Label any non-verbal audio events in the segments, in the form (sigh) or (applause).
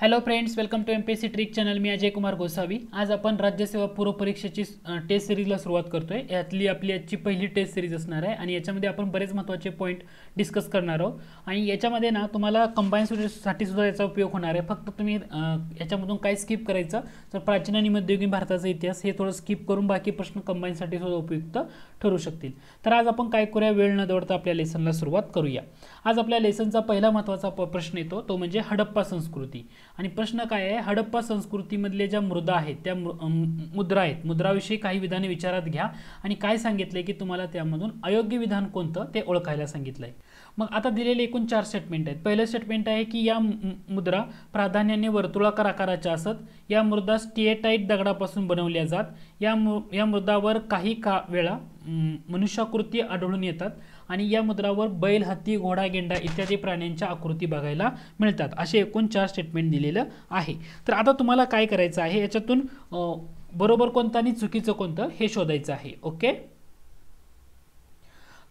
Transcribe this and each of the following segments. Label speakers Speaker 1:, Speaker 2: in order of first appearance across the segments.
Speaker 1: hello friends welcome to M P S C trick channel मी अजय कुमार गोसावी आज आपण राज्यसेवा पूर्व परीक्षेची टेस्ट सिरीजला सुरुवात करतो आहे यातली आपली आजची पहिली टेस्ट सिरीज असणार आहे आणि याच्यामध्ये आपण बरेच महत्त्वाचे पॉईंट डिस्कस करणार आहोत आणि याच्यामध्ये ना तुम्हाला कंबाईन साठी सुद्धा याचा उपयोग होणार आहे फक्त तुम्ही याच्यामधून काय स्किप करायचं तर प्राचीन आणि मध्ययुगीन भारताचा इतिहास हे थोडं स्किप करून बाकी प्रश्न कंबाईनसाठी सुद्धा उपयुक्त ठरू शकतील तर आज आपण काय करूया वेळ न दौडता आपल्या लेसनला सुरुवात करूया आज आपल्या लेसनचा पहिला महत्त्वाचा प्रश्न येतो तो म्हणजे हडप्पा संस्कृती आणि प्रश्न काय आहे हडप्पा संस्कृतीमधले ज्या मृदा आहेत त्या मुद्रा आहेत मुद्राविषयी काही विधाने विचारात घ्या आणि काय सांगितलं की तुम्हाला त्यामधून अयोग्य विधान कोणतं ते ओळखायला सांगितलं आहे मग आता दिलेले एकूण चार स्टेटमेंट आहेत पहिलं स्टेटमेंट आहे की या मुद्रा प्राधान्याने वर्तुळाकार आकाराच्या असत या मृदा स्टिएटाईट दगडापासून बनवल्या जात या मु या मृदावर काही का वेळा मनुष्याकृती आढळून येतात आणि या मुद्रावर बैल हत्ती घोडा गेंडा इत्यादी प्राण्यांच्या आकृती बघायला मिळतात असे एकूण चार स्टेटमेंट दिलेलं आहे तर आता तुम्हाला काय करायचं आहे याच्यातून बरोबर कोणतं आणि चुकीचं कोणतं हे शोधायचं आहे ओके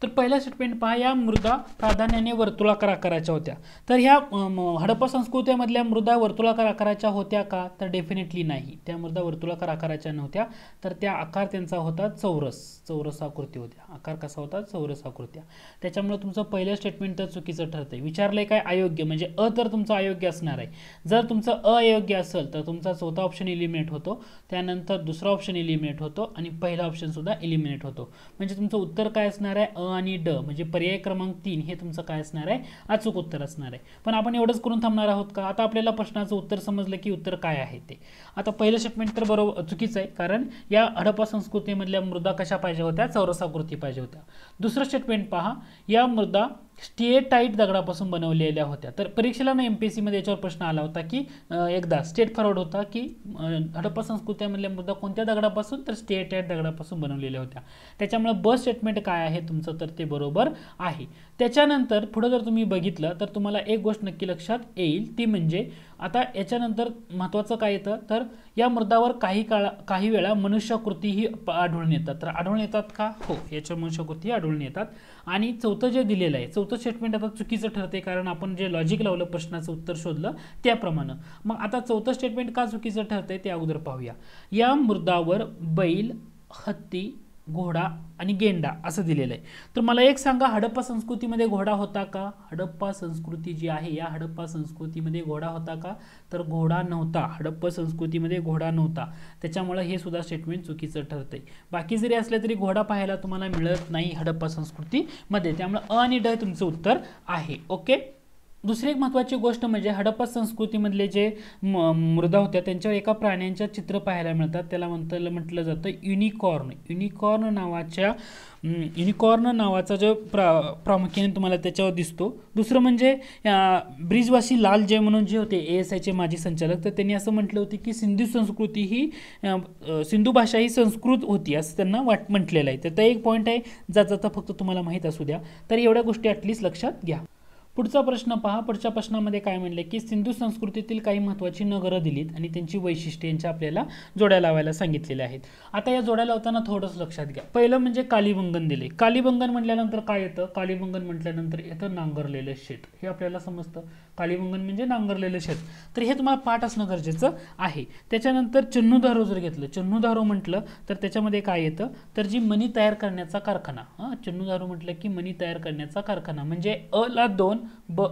Speaker 1: तर पहिला स्टेटमेंट पहा या मृदा प्राधान्याने वर्तुळाकार आकाराच्या होत्या तर ह्या हडप्पा संस्कृतीमधल्या मृदा वर्तुळाकार आकाराच्या होत्या का तर डेफिनेटली नाही त्या मृदा वर्तुळाकार आकाराच्या नव्हत्या तर त्या आकार त्यांचा होता चौरस चौरस आकृती होत्या आकार कसा होता चौरस आकृत्या त्याच्यामुळे तुमचं पहिलं स्टेटमेंट तर चुकीचं ठरतं विचारलं काय अयोग्य म्हणजे अ तर तुमचं अयोग्य असणार आहे जर तुमचं अयोग्य असेल तर तुमचा चौथा ऑप्शन इलिमिनेट होतो त्यानंतर दुसरा ऑप्शन इलिमिनेट होतो आणि पहिला ऑप्शन सुद्धा इलिमिनेट होतो म्हणजे तुमचं उत्तर काय असणार आहे अ आणि ड म्हणजे पर्याय क्रमांक तीन हे तुमचं काय असणार आहे अचूक उत्तर असणार आहे पण आपण एवढंच करून थांबणार आहोत का आता आपल्याला प्रश्नाचं उत्तर समजलं की उत्तर काय आहे ते आता पहिलं स्टेटमेंट तर बरोबर चुकीचं आहे कारण या हडप्पा संस्कृतीमधल्या मृदा कशा पाहिजे होत्या चौरसाकृती पाहिजे होत्या दुसरं स्टेटमेंट पहा या मृदा स्टेटाईट दगडापासून बनवलेल्या होत्या तर परीक्षेला ना एम पी एस सीमध्ये याच्यावर प्रश्न आला होता की एकदा स्टेट फॉरवर्ड होता की हडप्पा संस्कृतीमधल्या मुद्दा कोणत्या दगडापासून तर स्टेटाईट दगडापासून बनवलेल्या होत्या त्याच्यामुळे बस स्टेटमेंट काय आहे तुमचं तर ते बरोबर आहे त्याच्यानंतर पुढं जर तुम्ही बघितलं तर तुम्हाला एक गोष्ट नक्की लक्षात येईल ती म्हणजे आता याच्यानंतर महत्त्वाचं काय येतं तर या मृदावर काही काळा काही वेळा मनुष्यकृतीही आढळून येतात तर आढळून येतात का हो याच्या मनुष्यकृती आढळून येतात आणि चौथं जे दिलेलं आहे चौथं स्टेटमेंट आता चुकीचं ठरते कारण आपण जे लॉजिक लावलं प्रश्नाचं उत्तर शोधलं त्याप्रमाणे मग आता चौथं स्टेटमेंट का चुकीचं ठरतंय ते अगोदर पाहूया या मृदावर बैल हत्ती घोडा आणि गेंडा असं दिलेलं आहे तर मला एक सांगा हडप्पा संस्कृतीमध्ये घोडा होता का हडप्पा संस्कृती जी आहे या हडप्पा संस्कृतीमध्ये घोडा होता का तर घोडा नव्हता हडप्पा संस्कृतीमध्ये घोडा नव्हता त्याच्यामुळे हे सुद्धा स्टेटमेंट चुकीचं ठरतंय बाकी जरी असले तरी घोडा पाहायला तुम्हाला मिळत नाही हडप्पा संस्कृतीमध्ये त्यामुळे अ आणि ड तुमचं उत्तर आहे ओके दुसरी एक महत्त्वाची गोष्ट म्हणजे हडप्पा संस्कृतीमधले जे मृदा होत्या त्यांच्यावर एका प्राण्यांच्या चित्र पाहायला मिळतात त्याला म्हणतलं म्हटलं जातं युनिकॉर्न युनिकॉर्न नावाच्या युनिकॉर्न नावाचा जो प्रा प्रामुख्याने तुम्हाला त्याच्यावर दिसतो दुसरं म्हणजे ब्रिजवासी लाल जय म्हणून जे होते ए एस आयचे माजी संचालक तर त्यांनी असं म्हटलं होतं की सिंधू संस्कृती ही सिंधू भाषा ही संस्कृत होती असं त्यांना वाट म्हटलेलं आहे तर एक पॉईंट आहे जाता फक्त तुम्हाला माहीत असू द्या तर एवढ्या गोष्टी ॲटलीस्ट लक्षात घ्या पुढचा प्रश्न पहा पुढच्या प्रश्नामध्ये काय म्हणले की सिंधू संस्कृतीतील काही महत्त्वाची नगरं दिलीत आणि त्यांची वैशिष्ट्ये यांच्या आपल्याला जोड्या लावायला सांगितलेल्या आहेत आता या जोड्या लावताना थोडंच लक्षात घ्या पहिलं म्हणजे कालीबंगन दिले कालीबंगन म्हटल्यानंतर काय येतं कालीबंगन म्हटल्यानंतर येतं नांगरलेलं शेत हे आपल्याला समजतं कालीबंगन म्हणजे नांगरलेलं शेत तर हे तुम्हाला पाठ असणं गरजेचं आहे त्याच्यानंतर चन्नूधारो जर घेतलं चन्नूधारो म्हटलं तर त्याच्यामध्ये काय येतं तर जी मनी तयार करण्याचा कारखाना हां चन्नूधारो म्हटलं की मनी तयार करण्याचा कारखाना म्हणजे अ ला दोन ब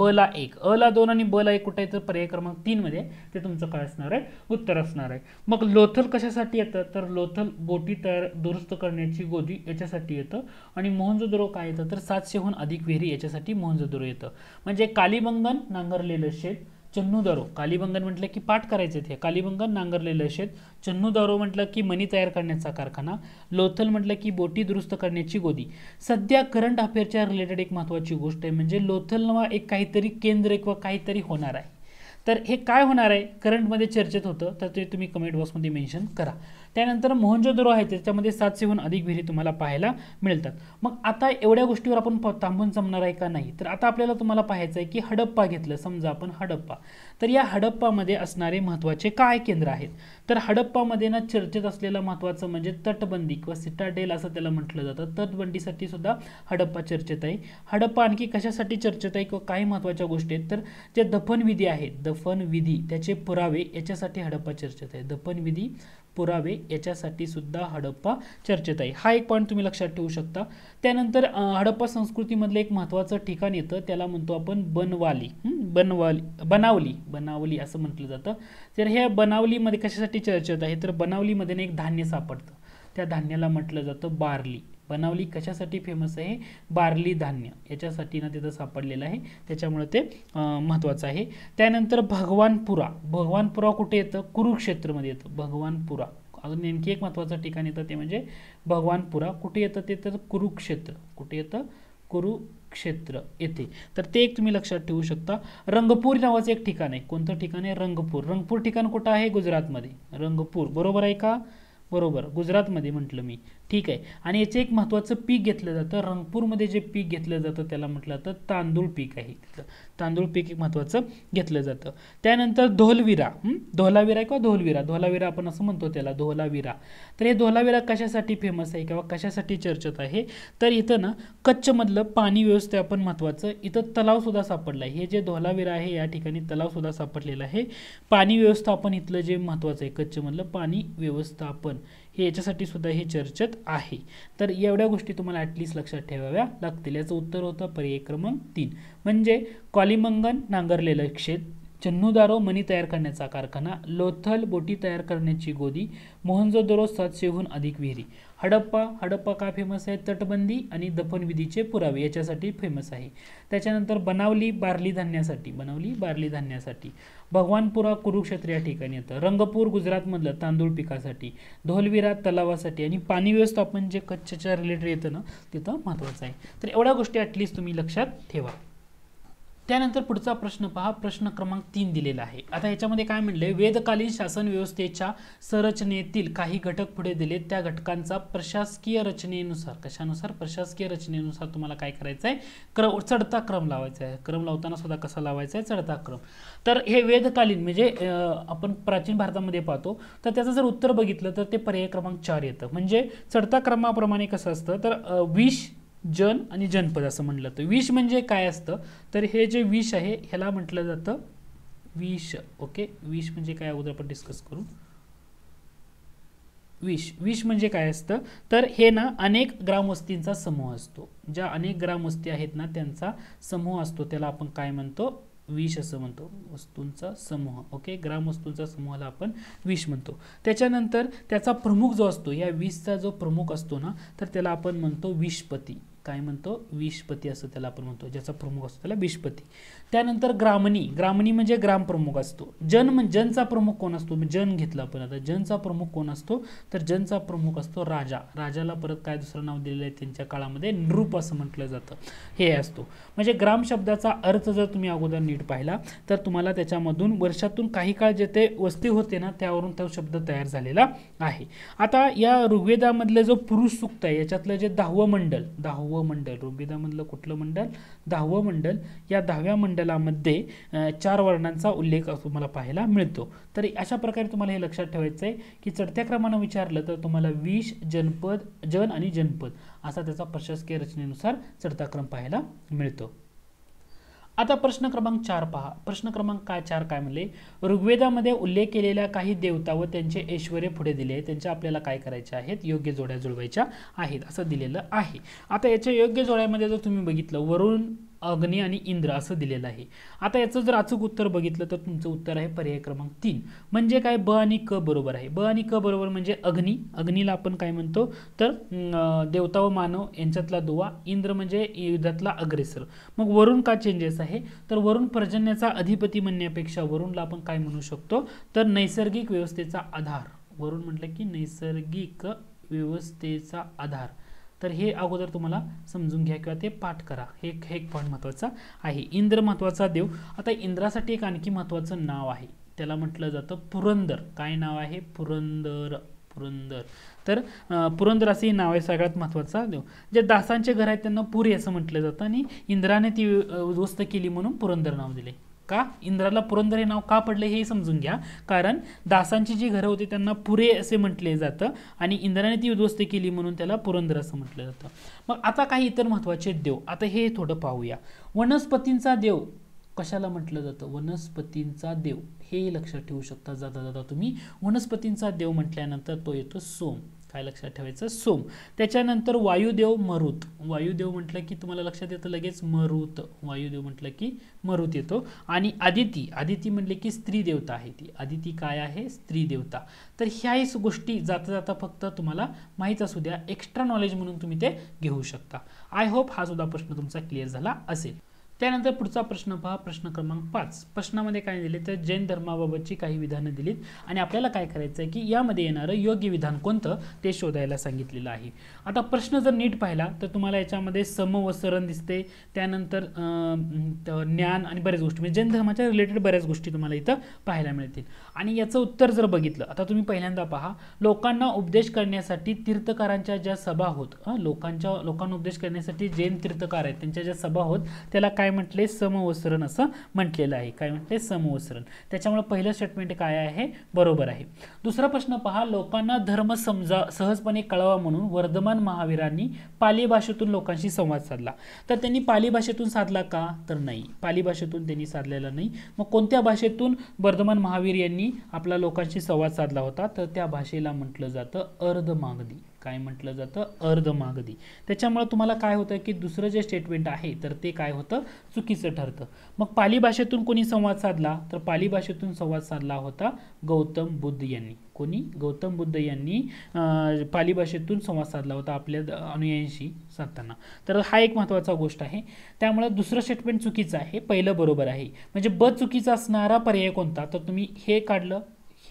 Speaker 1: ब ला एक ला दोन आणि ब ला एक कुठे आहे तर पर्याय क्रमांक मध्ये ते तुमचं काय असणार आहे उत्तर असणार आहे मग लोथल कशासाठी येतं तर लोथल बोटी तयार दुरुस्त करण्याची गोदी याच्यासाठी येतं आणि मोहनजोदरो काय येतं तर सातशेहून अधिक विहिरी याच्यासाठी मोहनजोदरो येतं म्हणजे कालीबंगन नांगरलेलं शेत चन्नू दारो कालीबंगन म्हटलं की पाठ करायचे ते कालीबंगन नांगरलेलं शेत चन्नू दारो म्हटलं की मनी तयार करण्याचा कारखाना लोथल म्हटलं की बोटी दुरुस्त करण्याची गोदी सध्या करंट अफेअरच्या रिलेटेड एक महत्त्वाची गोष्ट आहे म्हणजे लोथल नवा एक काहीतरी केंद्र किंवा काहीतरी होणार आहे तर हे काय होणार आहे करंटमध्ये चर्चेत होतं तर ते तुम्ही कमेंट बॉक्समध्ये मेन्शन करा त्यानंतर मोहनजोदरो आहे त्याच्यामध्ये सातशेहून अधिक विहिरी तुम्हाला पाहायला मिळतात मग आता एवढ्या गोष्टीवर आपण थांबून जमणार आहे का नाही तर आता आपल्याला तुम्हाला पाहायचं आहे की हडप्पा घेतलं समजा आपण हडप्पा तर या हडप्पामध्ये असणारे महत्त्वाचे काय केंद्र आहेत तर हडप्पामध्ये ना चर्चेत असलेलं महत्त्वाचं म्हणजे तटबंदी किंवा सिटाडेल असं त्याला म्हटलं जातं तटबंदीसाठी सुद्धा हडप्पा चर्चेत आहे हडप्पा आणखी कशासाठी चर्चेत आहे किंवा काही महत्त्वाच्या गोष्टी आहेत तर जे दफनविधी आहेत दफनविधी त्याचे पुरावे याच्यासाठी हडप्पा चर्चेत आहे दफनविधी पुरावे याच्यासाठी सुद्धा हडप्पा चर्चेत आहे हा एक पॉईंट तुम्ही लक्षात ठेवू शकता त्यानंतर हडप्पा संस्कृतीमधलं एक महत्त्वाचं ठिकाण येतं त्याला म्हणतो आपण बनवाली बनवाली बनावली बनावली असं म्हटलं जातं तर ह्या बनावलीमध्ये कशासाठी चर्चेत आहे तर बनावलीमध्ये एक धान्य सापडतं त्या धान्याला म्हटलं जातं बार्ली बनावली कशासाठी फेमस आहे बार्ली धान्य याच्यासाठी ना तिथं सापडलेलं आहे त्याच्यामुळे ते महत्त्वाचं आहे त्यानंतर भगवानपुरा भगवानपुरा कुठे येतं कुरुक्षेत्रमध्ये येतं भगवानपुरा अजून नेमकी एक महत्त्वाचं ठिकाण येतं ते म्हणजे भगवानपुरा कुठे येतं ते तर कुरुक्षेत्र कुठे येतं कुरुक्षेत्र येथे तर ते एक तुम्ही लक्षात ठेवू शकता रंगपूर नावाचं एक ठिकाण आहे कोणतं ठिकाण आहे रंगपूर रंगपूर ठिकाण कुठं आहे गुजरातमध्ये रंगपूर बरोबर आहे का बरोबर गुजरातमध्ये म्हटलं मी ठीक आहे आणि याचे एक महत्त्वाचं पीक घेतलं जातं रंगपूरमध्ये जे पीक घेतलं जातं त्याला म्हटलं जातं तांदूळ पीक आहे तांदूळ पीक एक महत्त्वाचं घेतलं जातं त्यानंतर धोलविरा धोलाविरा किंवा धोलविरा धोलाविरा आपण असं म्हणतो त्याला धोलाविरा तर हे धोलाविरा कशासाठी फेमस आहे किंवा कशासाठी चर्चेत आहे तर इथं ना कच्छमधलं पाणी व्यवस्थापन महत्त्वाचं इथं तलावसुद्धा सापडला आहे हे जे धोलाविरा आहे या ठिकाणी तलावसुद्धा सापडलेला आहे पाणी व्यवस्थापन इथलं जे महत्त्वाचं आहे कच्छमधलं पाणी व्यवस्थापन हे याच्यासाठी सुद्धा हे चर्चेत आहे तर एवढ्या गोष्टी तुम्हाला ॲटलिस्ट लक्षात ठेवाव्या लागतील याचं उत्तर होतं पर्याय क्रमांक तीन म्हणजे कॉलिमंगन नांगरलेलं क्षेत्र चन्नूदारो मनी तयार करण्याचा कारखाना लोथल बोटी तयार करण्याची गोदी मोहनजोदरो सातशेहून अधिक विहिरी हडप्पा हडप्पा का फेमस आहे तटबंदी आणि दफनविधीचे पुरावे याच्यासाठी फेमस आहे त्याच्यानंतर बनावली बारली धान्यासाठी बनावली बारली धान्यासाठी भगवानपुरा कुरुक्षेत्र या ठिकाणी येतं रंगपूर गुजरातमधलं तांदूळ पिकासाठी धोलविरा तलावासाठी आणि पाणी व्यवस्थापन जे कच्छच्या रिलेटेड येतं ना तिथं महत्त्वाचं आहे तर एवढ्या गोष्टी ॲटलिस्ट तुम्ही लक्षात ठेवा त्यानंतर पुढचा प्रश्न पहा प्रश्न क्रमांक तीन दिलेला आहे आता याच्यामध्ये काय म्हणलंय वेदकालीन शासन व्यवस्थेच्या संरचनेतील काही घटक पुढे दिले त्या घटकांचा प्रशासकीय रचनेनुसार कशानुसार प्रशासकीय रचनेनुसार तुम्हाला काय करायचं आहे क्र चढता क्रम लावायचा आहे क्रम लावताना सुद्धा कसा लावायचा आहे चढता क्रम तर हे वेदकालीन म्हणजे आपण प्राचीन भारतामध्ये पाहतो तर त्याचं जर उत्तर बघितलं तर ते पर्याय क्रमांक चार येतं म्हणजे चढता क्रमाप्रमाणे कसं असतं तर विष जन आणि जनपद असं म्हटलं जातं विष म्हणजे काय असतं तर हे जे विष आहे ह्याला म्हटलं जातं विष ओके विष म्हणजे काय अगोदर आपण डिस्कस करू विष विष म्हणजे काय असतं तर हे ना अनेक ग्रामवस्तींचा समूह असतो ज्या अनेक ग्रामवस्ती आहेत ना त्यांचा समूह असतो त्याला आपण काय म्हणतो विष असं म्हणतो वस्तूंचा समूह ओके ग्रामवस्तूंचा समूहाला आपण विष म्हणतो त्याच्यानंतर त्याचा प्रमुख जो असतो या विषचा जो प्रमुख असतो ना तर त्याला आपण म्हणतो विषपती काय म्हणतो विषपती असं त्याला आपण म्हणतो ज्याचा प्रमुख असतो त्याला विषपती त्यानंतर ग्रामणी ग्रामणी म्हणजे ग्रामप्रमुख असतो जन म्हणजे जनचा प्रमुख कोण असतो जन घेतला आपण आता जनचा प्रमुख कोण असतो तर जनचा प्रमुख असतो राजा राजाला परत काय दुसरं नाव दिलेलं आहे त्यांच्या काळामध्ये नृप असं म्हटलं जातं हे असतो म्हणजे ग्राम शब्दाचा अर्थ जर तुम्ही अगोदर नीट पाहिला तर तुम्हाला त्याच्यामधून वर्षातून काही काळ जे ते वस्ती होते ना त्यावरून तो शब्द तयार झालेला आहे आता या ऋग्वेदामधलं जो पुरुष सुक्त आहे याच्यातलं जे दहावं मंडल दहावं मंडल ऋग्वेदामधलं कुठलं मंडल दहावं मंडल या दहाव्या मंडल मध्ये चार वर्णांचा उल्लेख तुम्हाला पाहायला मिळतो तर अशा प्रकारे तुम्हाला हे लक्षात ठेवायचं आहे की चढत्या क्रमानं विचारलं तर तुम्हाला विष जनपद जन आणि जनपद असा त्याचा प्रशासकीय रचनेनुसार चढता क्रम पाहायला मिळतो आता प्रश्न क्रमांक चार पहा प्रश्न क्रमांक काय चार काय म्हणले ऋग्वेदामध्ये उल्लेख केलेल्या काही देवता व त्यांचे ऐश्वर्य पुढे दिले आहे त्यांच्या आपल्याला काय करायचे आहेत योग्य जोड्या जुळवायच्या आहेत असं दिलेलं आहे आता याच्या योग्य जोड्यामध्ये जर तुम्ही बघितलं वरुण अग्नी आणि इंद्र असं दिलेलं आहे आता याचं जर अचूक उत्तर बघितलं तर तुमचं उत्तर आहे पर्याय क्रमांक तीन म्हणजे काय ब आणि क बरोबर आहे ब आणि क बरोबर म्हणजे अग्नि अग्नीला आपण काय म्हणतो तर देवता व मानव यांच्यातला दुवा इंद्र म्हणजे युद्धातला अग्रेसर मग वरुण का चेंजेस आहे तर वरुण पर्जन्याचा अधिपती म्हणण्यापेक्षा वरुणला आपण काय म्हणू शकतो तर नैसर्गिक व्यवस्थेचा आधार वरुण म्हटलं की नैसर्गिक व्यवस्थेचा आधार तर हे अगोदर तुम्हाला समजून घ्या किंवा ते पाठ करा हे एक पॉईंट महत्त्वाचा आहे इंद्र महत्त्वाचा देव आता इंद्रासाठी एक आणखी महत्त्वाचं नाव आहे त्याला म्हटलं जातं पुरंदर काय नाव आहे पुरंदर पुरंदर तर पुरंदर असे हे नाव आहे सगळ्यात महत्त्वाचा देव जे दासांचे घर आहेत त्यांना पुरी असं म्हटलं जातं आणि इंद्राने ती उद्ध्वस्त केली म्हणून पुरंदर नाव दिले का इंद्राला पुरंदर हे नाव का पडले हे समजून घ्या कारण दासांची जी घरं होती त्यांना पुरे असे म्हटले जातं आणि इंद्राने ती उद्ध्वस्त केली म्हणून त्याला पुरंदर असं म्हटलं जातं मग आता काही इतर महत्त्वाचे देव आता हे थोडं पाहूया वनस्पतींचा देव कशाला म्हटलं जातं वनस्पतींचा देव हे लक्षात ठेवू शकता जाता जाता तुम्ही वनस्पतींचा देव म्हटल्यानंतर तो येतो सोम काय लक्षात ठेवायचं सोम त्याच्यानंतर वायुदेव मरुत वायुदेव म्हटलं की तुम्हाला लक्षात येतं लगेच मरुत वायुदेव म्हटलं की मरुत येतो आणि आदिती आदिती म्हटले की स्त्री देवता आहे ती आदिती काय आहे स्त्री देवता तर ह्याच गोष्टी जाता जाता फक्त तुम्हाला माहीत असू द्या एक्स्ट्रा नॉलेज म्हणून तुम्ही ते घेऊ शकता आय होप हा सुद्धा प्रश्न तुमचा क्लिअर झाला असेल त्यानंतर पुढचा प्रश्न पहा प्रश्न क्रमांक पाच प्रश्नामध्ये काय दिले तर जैन धर्माबाबतची काही विधानं दिलीत आणि आपल्याला काय करायचं आहे की यामध्ये येणारं योग्य विधान कोणतं ते शोधायला सांगितलेलं आहे आता प्रश्न जर नीट पाहिला तर तुम्हाला याच्यामध्ये सम व सरण दिसते त्यानंतर ज्ञान आणि बऱ्याच गोष्टी म्हणजे जैन धर्माच्या रिलेटेड बऱ्याच गोष्टी तुम्हाला इथं पाहायला मिळतील आणि याचं उत्तर जर बघितलं आता तुम्ही पहिल्यांदा पहा लोकांना उपदेश करण्यासाठी तीर्थकारांच्या ज्या सभा होत लोकांच्या लोकांना उपदेश करण्यासाठी जैन तीर्थकार आहेत त्यांच्या ज्या सभा होत त्याला काय काय म्हटले समवसरण असं म्हटलेलं आहे काय म्हटले समवसरण त्याच्यामुळे पहिलं स्टेटमेंट काय आहे बरोबर आहे दुसरा प्रश्न पहा लोकांना धर्म समजा सहजपणे कळावा म्हणून वर्धमान महावीरांनी पाली भाषेतून लोकांशी संवाद साधला तर त्यांनी पाली भाषेतून साधला का तर नाही पाली भाषेतून त्यांनी साधलेला नाही मग कोणत्या भाषेतून वर्धमान महावीर यांनी आपला लोकांशी संवाद साधला होता तर त्या भाषेला म्हटलं जातं अर्धमागदी काय म्हटलं जातं अर्ध मागधी त्याच्यामुळे तुम्हाला काय होतं की दुसरं जे स्टेटमेंट आहे तर ते काय होतं चुकीचं ठरतं मग पाली भाषेतून कोणी संवाद साधला तर पाली भाषेतून संवाद साधला होता गौतम बुद्ध यांनी कोणी गौतम बुद्ध यांनी पाली भाषेतून संवाद साधला होता आपल्या अनुयायांशी साधताना तर हा एक महत्त्वाचा गोष्ट आहे त्यामुळे दुसरं स्टेटमेंट चुकीचं आहे पहिलं बरोबर आहे म्हणजे ब चुकीचा असणारा पर्याय कोणता तर तुम्ही हे काढलं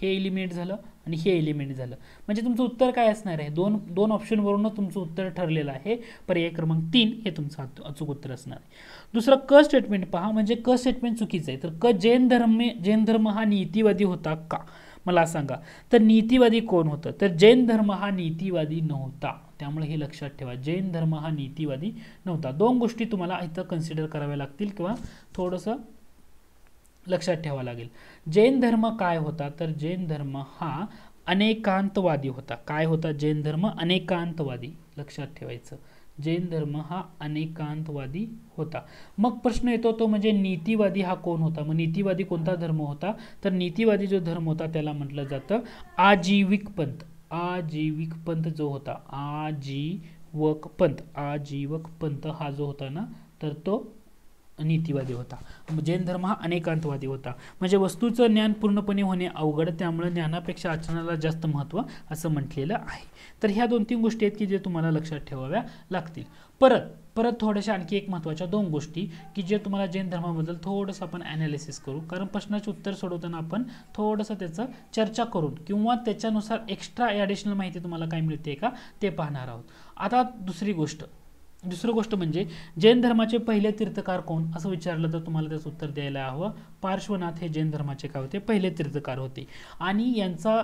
Speaker 1: हे इलिमिनेट झालं आणि हे एलिमेंट झालं म्हणजे तुमचं उत्तर काय असणार आहे दोन दोन ऑप्शनवरून तुमचं उत्तर ठरलेलं आहे पर्याय क्रमांक तीन हे तुमचं अचूक उत्तर असणार आहे दुसरं क स्टेटमेंट पहा म्हणजे क स्टेटमेंट चुकीचं आहे तर क जैन धर्म जैन धर्म हा नीतिवादी होता का मला सांगा तर नीतिवादी कोण होतं तर जैन धर्म हा नीतीवादी नव्हता त्यामुळे हे लक्षात ठेवा जैन धर्म हा नीतीवादी नव्हता दोन गोष्टी तुम्हाला इथं कन्सिडर कराव्या लागतील किंवा थोडंसं लक्षात ठेवा लागेल जैन धर्म काय होता तर जैन धर्म हा अनेकांतवादी होता काय होता जैन धर्म अनेकांतवादी लक्षात ठेवायचं जैन धर्म हा अनेकांतवादी होता मग प्रश्न येतो तो म्हणजे नीतिवादी हा कोण होता मग नीतिवादी कोणता धर्म होता तर नीतिवादी जो धर्म होता त्याला म्हटलं जातं आजीविक पंथ आजीविक पंथ जो होता आजीवक पंथ आजीवक पंथ हा जो होता ना तर तो नीतिवादी होता जैन धर्म हा अनेकांतवादी होता म्हणजे वस्तूचं ज्ञान पूर्णपणे होणे अवघड त्यामुळे ज्ञानापेक्षा आचरणाला जास्त महत्त्व असं म्हटलेलं आहे तर ह्या दोन तीन गोष्टी आहेत की जे तुम्हाला लक्षात ठेवाव्या लागतील परत परत थोड्याशा आणखी एक महत्त्वाच्या दोन गोष्टी की जे तुम्हाला जैन धर्माबद्दल थोडंसं आपण ॲनालिसिस करू कारण प्रश्नाचे उत्तर सोडवताना आपण थोडंसं त्याचं चर्चा करून किंवा त्याच्यानुसार एक्स्ट्रा ॲडिशनल माहिती तुम्हाला काय मिळते का ते पाहणार आहोत आता दुसरी गोष्ट दुसरी गोष्ट म्हणजे जैन धर्माचे पहिले तीर्थकार कोण असं विचारलं तर तुम्हाला त्याचं उत्तर द्यायला हवं पार्श्वनाथ हे जैन धर्माचे काय होते पहिले तीर्थकार होते आणि यांचा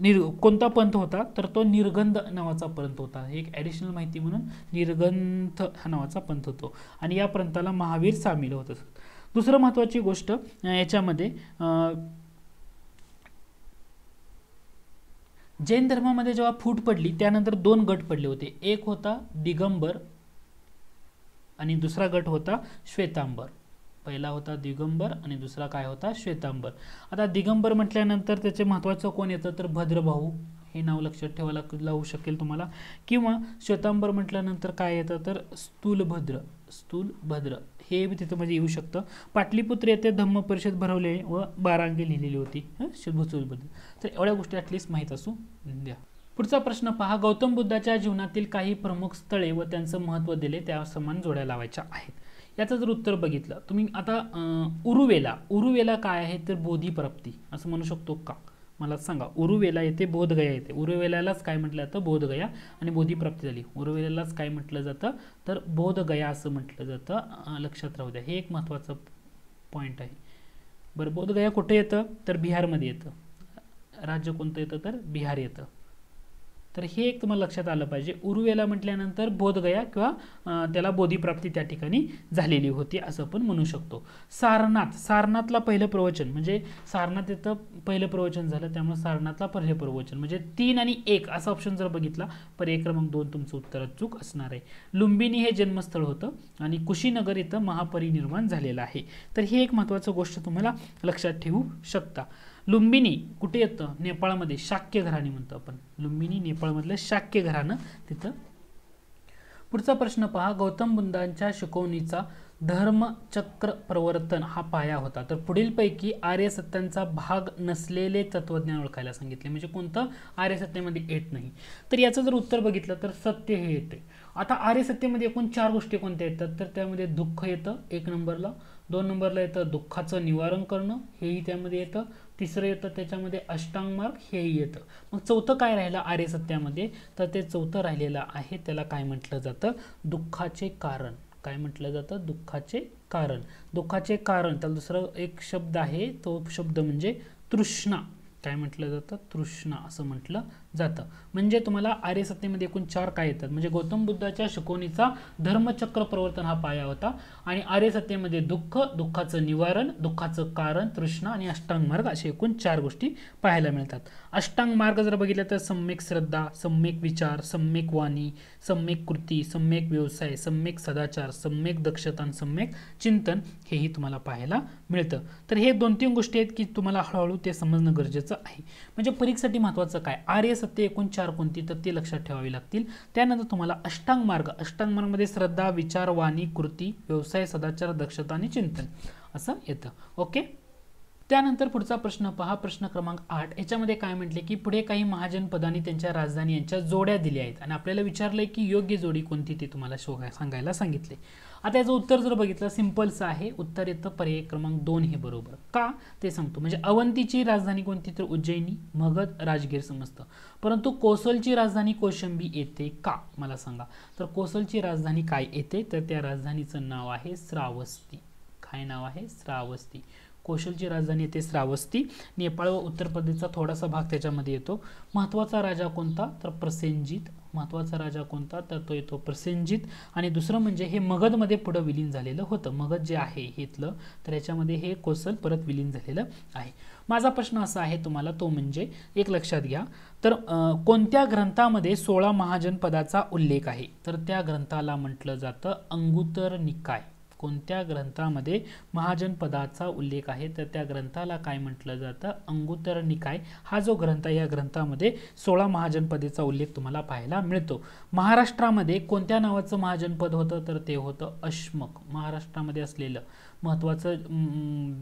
Speaker 1: निर कोणता पंथ होता तर तो निर्गंध नावाचा पंथ होता एक ॲडिशनल माहिती म्हणून निर्गंथ हा नावाचा पंथ होतो आणि या पंथाला महावीर सामील होत असत दुसरं महत्त्वाची गोष्ट याच्यामध्ये जैन धर्मामध्ये जेव्हा फूट पडली त्यानंतर दोन गट पडले होते एक होता दिगंबर आणि दुसरा गट होता श्वेतांबर पहिला होता दिगंबर आणि दुसरा काय होता श्वेतांबर आता दिगंबर म्हटल्यानंतर त्याचे महत्त्वाचं कोण येतं तर भद्रभाऊ हे नाव लक्षात ठेवायला लावू शकेल तुम्हाला किंवा श्वेतांबर म्हटल्यानंतर काय येतं तर स्थूलभद्र स्थूलभद्र हे तिथं म्हणजे येऊ शकतं पाटलीपुत्र येथे धम्म परिषद भरवले व बारांगी लिहिलेली होती शुभसूलबद्दल तर एवढ्या गोष्टी ॲटलिस्ट माहीत असू द्या पुढचा प्रश्न पहा गौतम बुद्धाच्या जीवनातील काही प्रमुख स्थळे व त्यांचं महत्त्व दिले त्या समान जोड्या लावायच्या आहेत याचं जर उत्तर बघितलं तुम्ही आता उरुवेला उरुवेला काय आहे तर बोधी प्राप्ती असं म्हणू शकतो का मला सांगा उरुवेला येथे बोधगया येते उरुवेलालाच काय म्हटलं जातं बोधगया आणि बोधीप्राप्ती झाली उरुवेलालाच काय म्हटलं जातं तर बोधगया असं म्हटलं जातं लक्षात राहू द्या हे एक महत्त्वाचं पॉईंट आहे बरं बोधगया कुठे येतं तर बिहारमध्ये येतं राज्य कोणतं येतं तर बिहार येतं तर हे एक तुम्हाला लक्षात आलं पाहिजे उरुवेला म्हटल्यानंतर बोधगया किंवा त्याला बोधीप्राप्ती त्या ठिकाणी झालेली होती असं आपण म्हणू शकतो सारनाथ सारनाथला पहिलं प्रवचन म्हणजे सारनाथ इथं पहिलं प्रवचन झालं त्यामुळे सारनाथला पहिलं प्रवचन म्हणजे तीन आणि एक असा ऑप्शन जर बघितला पर्याय क्रमांक दोन तुमचं उत्तर चूक असणार आहे लुंबिनी हे जन्मस्थळ होतं आणि कुशीनगर इथं महापरिनिर्माण झालेलं आहे तर ही एक महत्त्वाचं गोष्ट तुम्हाला लक्षात ठेवू शकता लुंबिनी कुठे येतं नेपाळमध्ये शाक्य घराणे म्हणतो आपण लुंबिनी नेपाळमधलं शाक्य घराणं तिथं पुढचा प्रश्न पहा गौतम बुद्धांच्या शिकवणीचा धर्मचक्र प्रवर्तन हा पाया होता तर पुढीलपैकी आर्य सत्यांचा भाग नसलेले तत्वज्ञान ओळखायला सांगितले म्हणजे कोणतं आर्य येत नाही तर याचं जर उत्तर बघितलं तर सत्य हे येते आता आर्य एकूण चार गोष्टी कोणत्या येतात तर त्यामध्ये दुःख येतं एक नंबरला दोन नंबरला येतं दुःखाचं निवारण करणं हेही त्यामध्ये येतं तिसरं येतं त्याच्यामध्ये अष्टांग मार्ग हे येतं मग चौथं काय राहिलं सत्यामध्ये तर ते चौथं राहिलेलं आहे त्याला काय म्हटलं जातं दुःखाचे कारण काय म्हटलं जातं दुःखाचे कारण दुःखाचे कारण त्याला दुसरं एक शब्द आहे तो शब्द म्हणजे तृष्णा काय म्हटलं जातं तृष्णा असं म्हटलं जातं म्हणजे तुम्हाला आर्य सत्तेमध्ये एकूण चार काय येतात म्हणजे गौतम बुद्धाच्या शिकवणीचा धर्मचक्र प्रवर्तन हा पाया होता आणि आर्य सत्तेमध्ये दुःख दुःखाचं निवारण दुःखाचं कारण तृष्णा आणि अष्टांग मार्ग असे एकूण चार गोष्टी पाहायला मिळतात अष्टांग मार्ग जर बघितलं तर सम्यक श्रद्धा सम्यक विचार सम्यक वाणी सम्यक कृती सम्यक व्यवसाय सम्यक सदाचार सम्यक दक्षता आणि सम्यक चिंतन हेही तुम्हाला पाहायला मिळतं तर हे दोन तीन गोष्टी आहेत की तुम्हाला हळूहळू ते समजणं गरजेचं आहे म्हणजे परीक्षेसाठी महत्त्वाचं काय आर्य सत्य एकूण चार कोणती तर ते लक्षात ठेवावी लागतील त्यानंतर तुम्हाला अष्टांग मार्ग अष्टांग मध्ये श्रद्धा विचार वाणी कृती व्यवसाय सदाचार दक्षता आणि चिंतन असं येतं ओके त्यानंतर पुढचा प्रश्न पहा प्रश्न क्रमांक आठ याच्यामध्ये काय म्हटले की पुढे काही महाजनपदांनी त्यांच्या राजधानी यांच्या जोड्या दिल्या आहेत आणि आपल्याला विचारलंय की योग्य जोडी कोणती ते तुम्हाला शोधा सांगायला सांगितले आता याचं उत्तर जर बघितलं सिम्पलचं आहे उत्तर येतं पर्याय क्रमांक दोन हे बरोबर का ते सांगतो म्हणजे अवंतीची राजधानी कोणती तर उज्जैनी मगध राजगीर समजतं परंतु कोसलची राजधानी कोशंबी येते का मला सांगा तर कोसलची राजधानी काय येते तर त्या राजधानीचं नाव आहे श्रावस्ती काय नाव आहे श्रावस्ती कोशलची राजधानी येते श्रावस्ती नेपाळ व उत्तर प्रदेशचा थोडासा भाग त्याच्यामध्ये येतो महत्त्वाचा राजा कोणता तर प्रसेनजित महत्त्वाचा राजा कोणता तर तो येतो प्रसेनजित आणि दुसरं म्हणजे हे मगधमध्ये पुढं विलीन झालेलं होतं मगध जे आहे इथलं तर याच्यामध्ये हे कोसल परत विलीन झालेलं आहे माझा प्रश्न असा आहे तुम्हाला तो म्हणजे एक लक्षात घ्या तर कोणत्या ग्रंथामध्ये सोळा महाजनपदाचा उल्लेख आहे तर त्या ग्रंथाला म्हटलं जातं अंगुतर निकाय कोणत्या ग्रंथामध्ये महाजन पदाचा उल्लेख आहे तर त्या ग्रंथाला काय म्हटलं जातं अंगुतर निकाय हा जो ग्रंथ आहे या ग्रंथामध्ये सोळा महाजनपदेचा उल्लेख तुम्हाला पाहायला मिळतो महाराष्ट्रामध्ये कोणत्या नावाचं महाजनपद होतं तर ते होतं अश्मक महाराष्ट्रामध्ये असलेलं महत्त्वाचं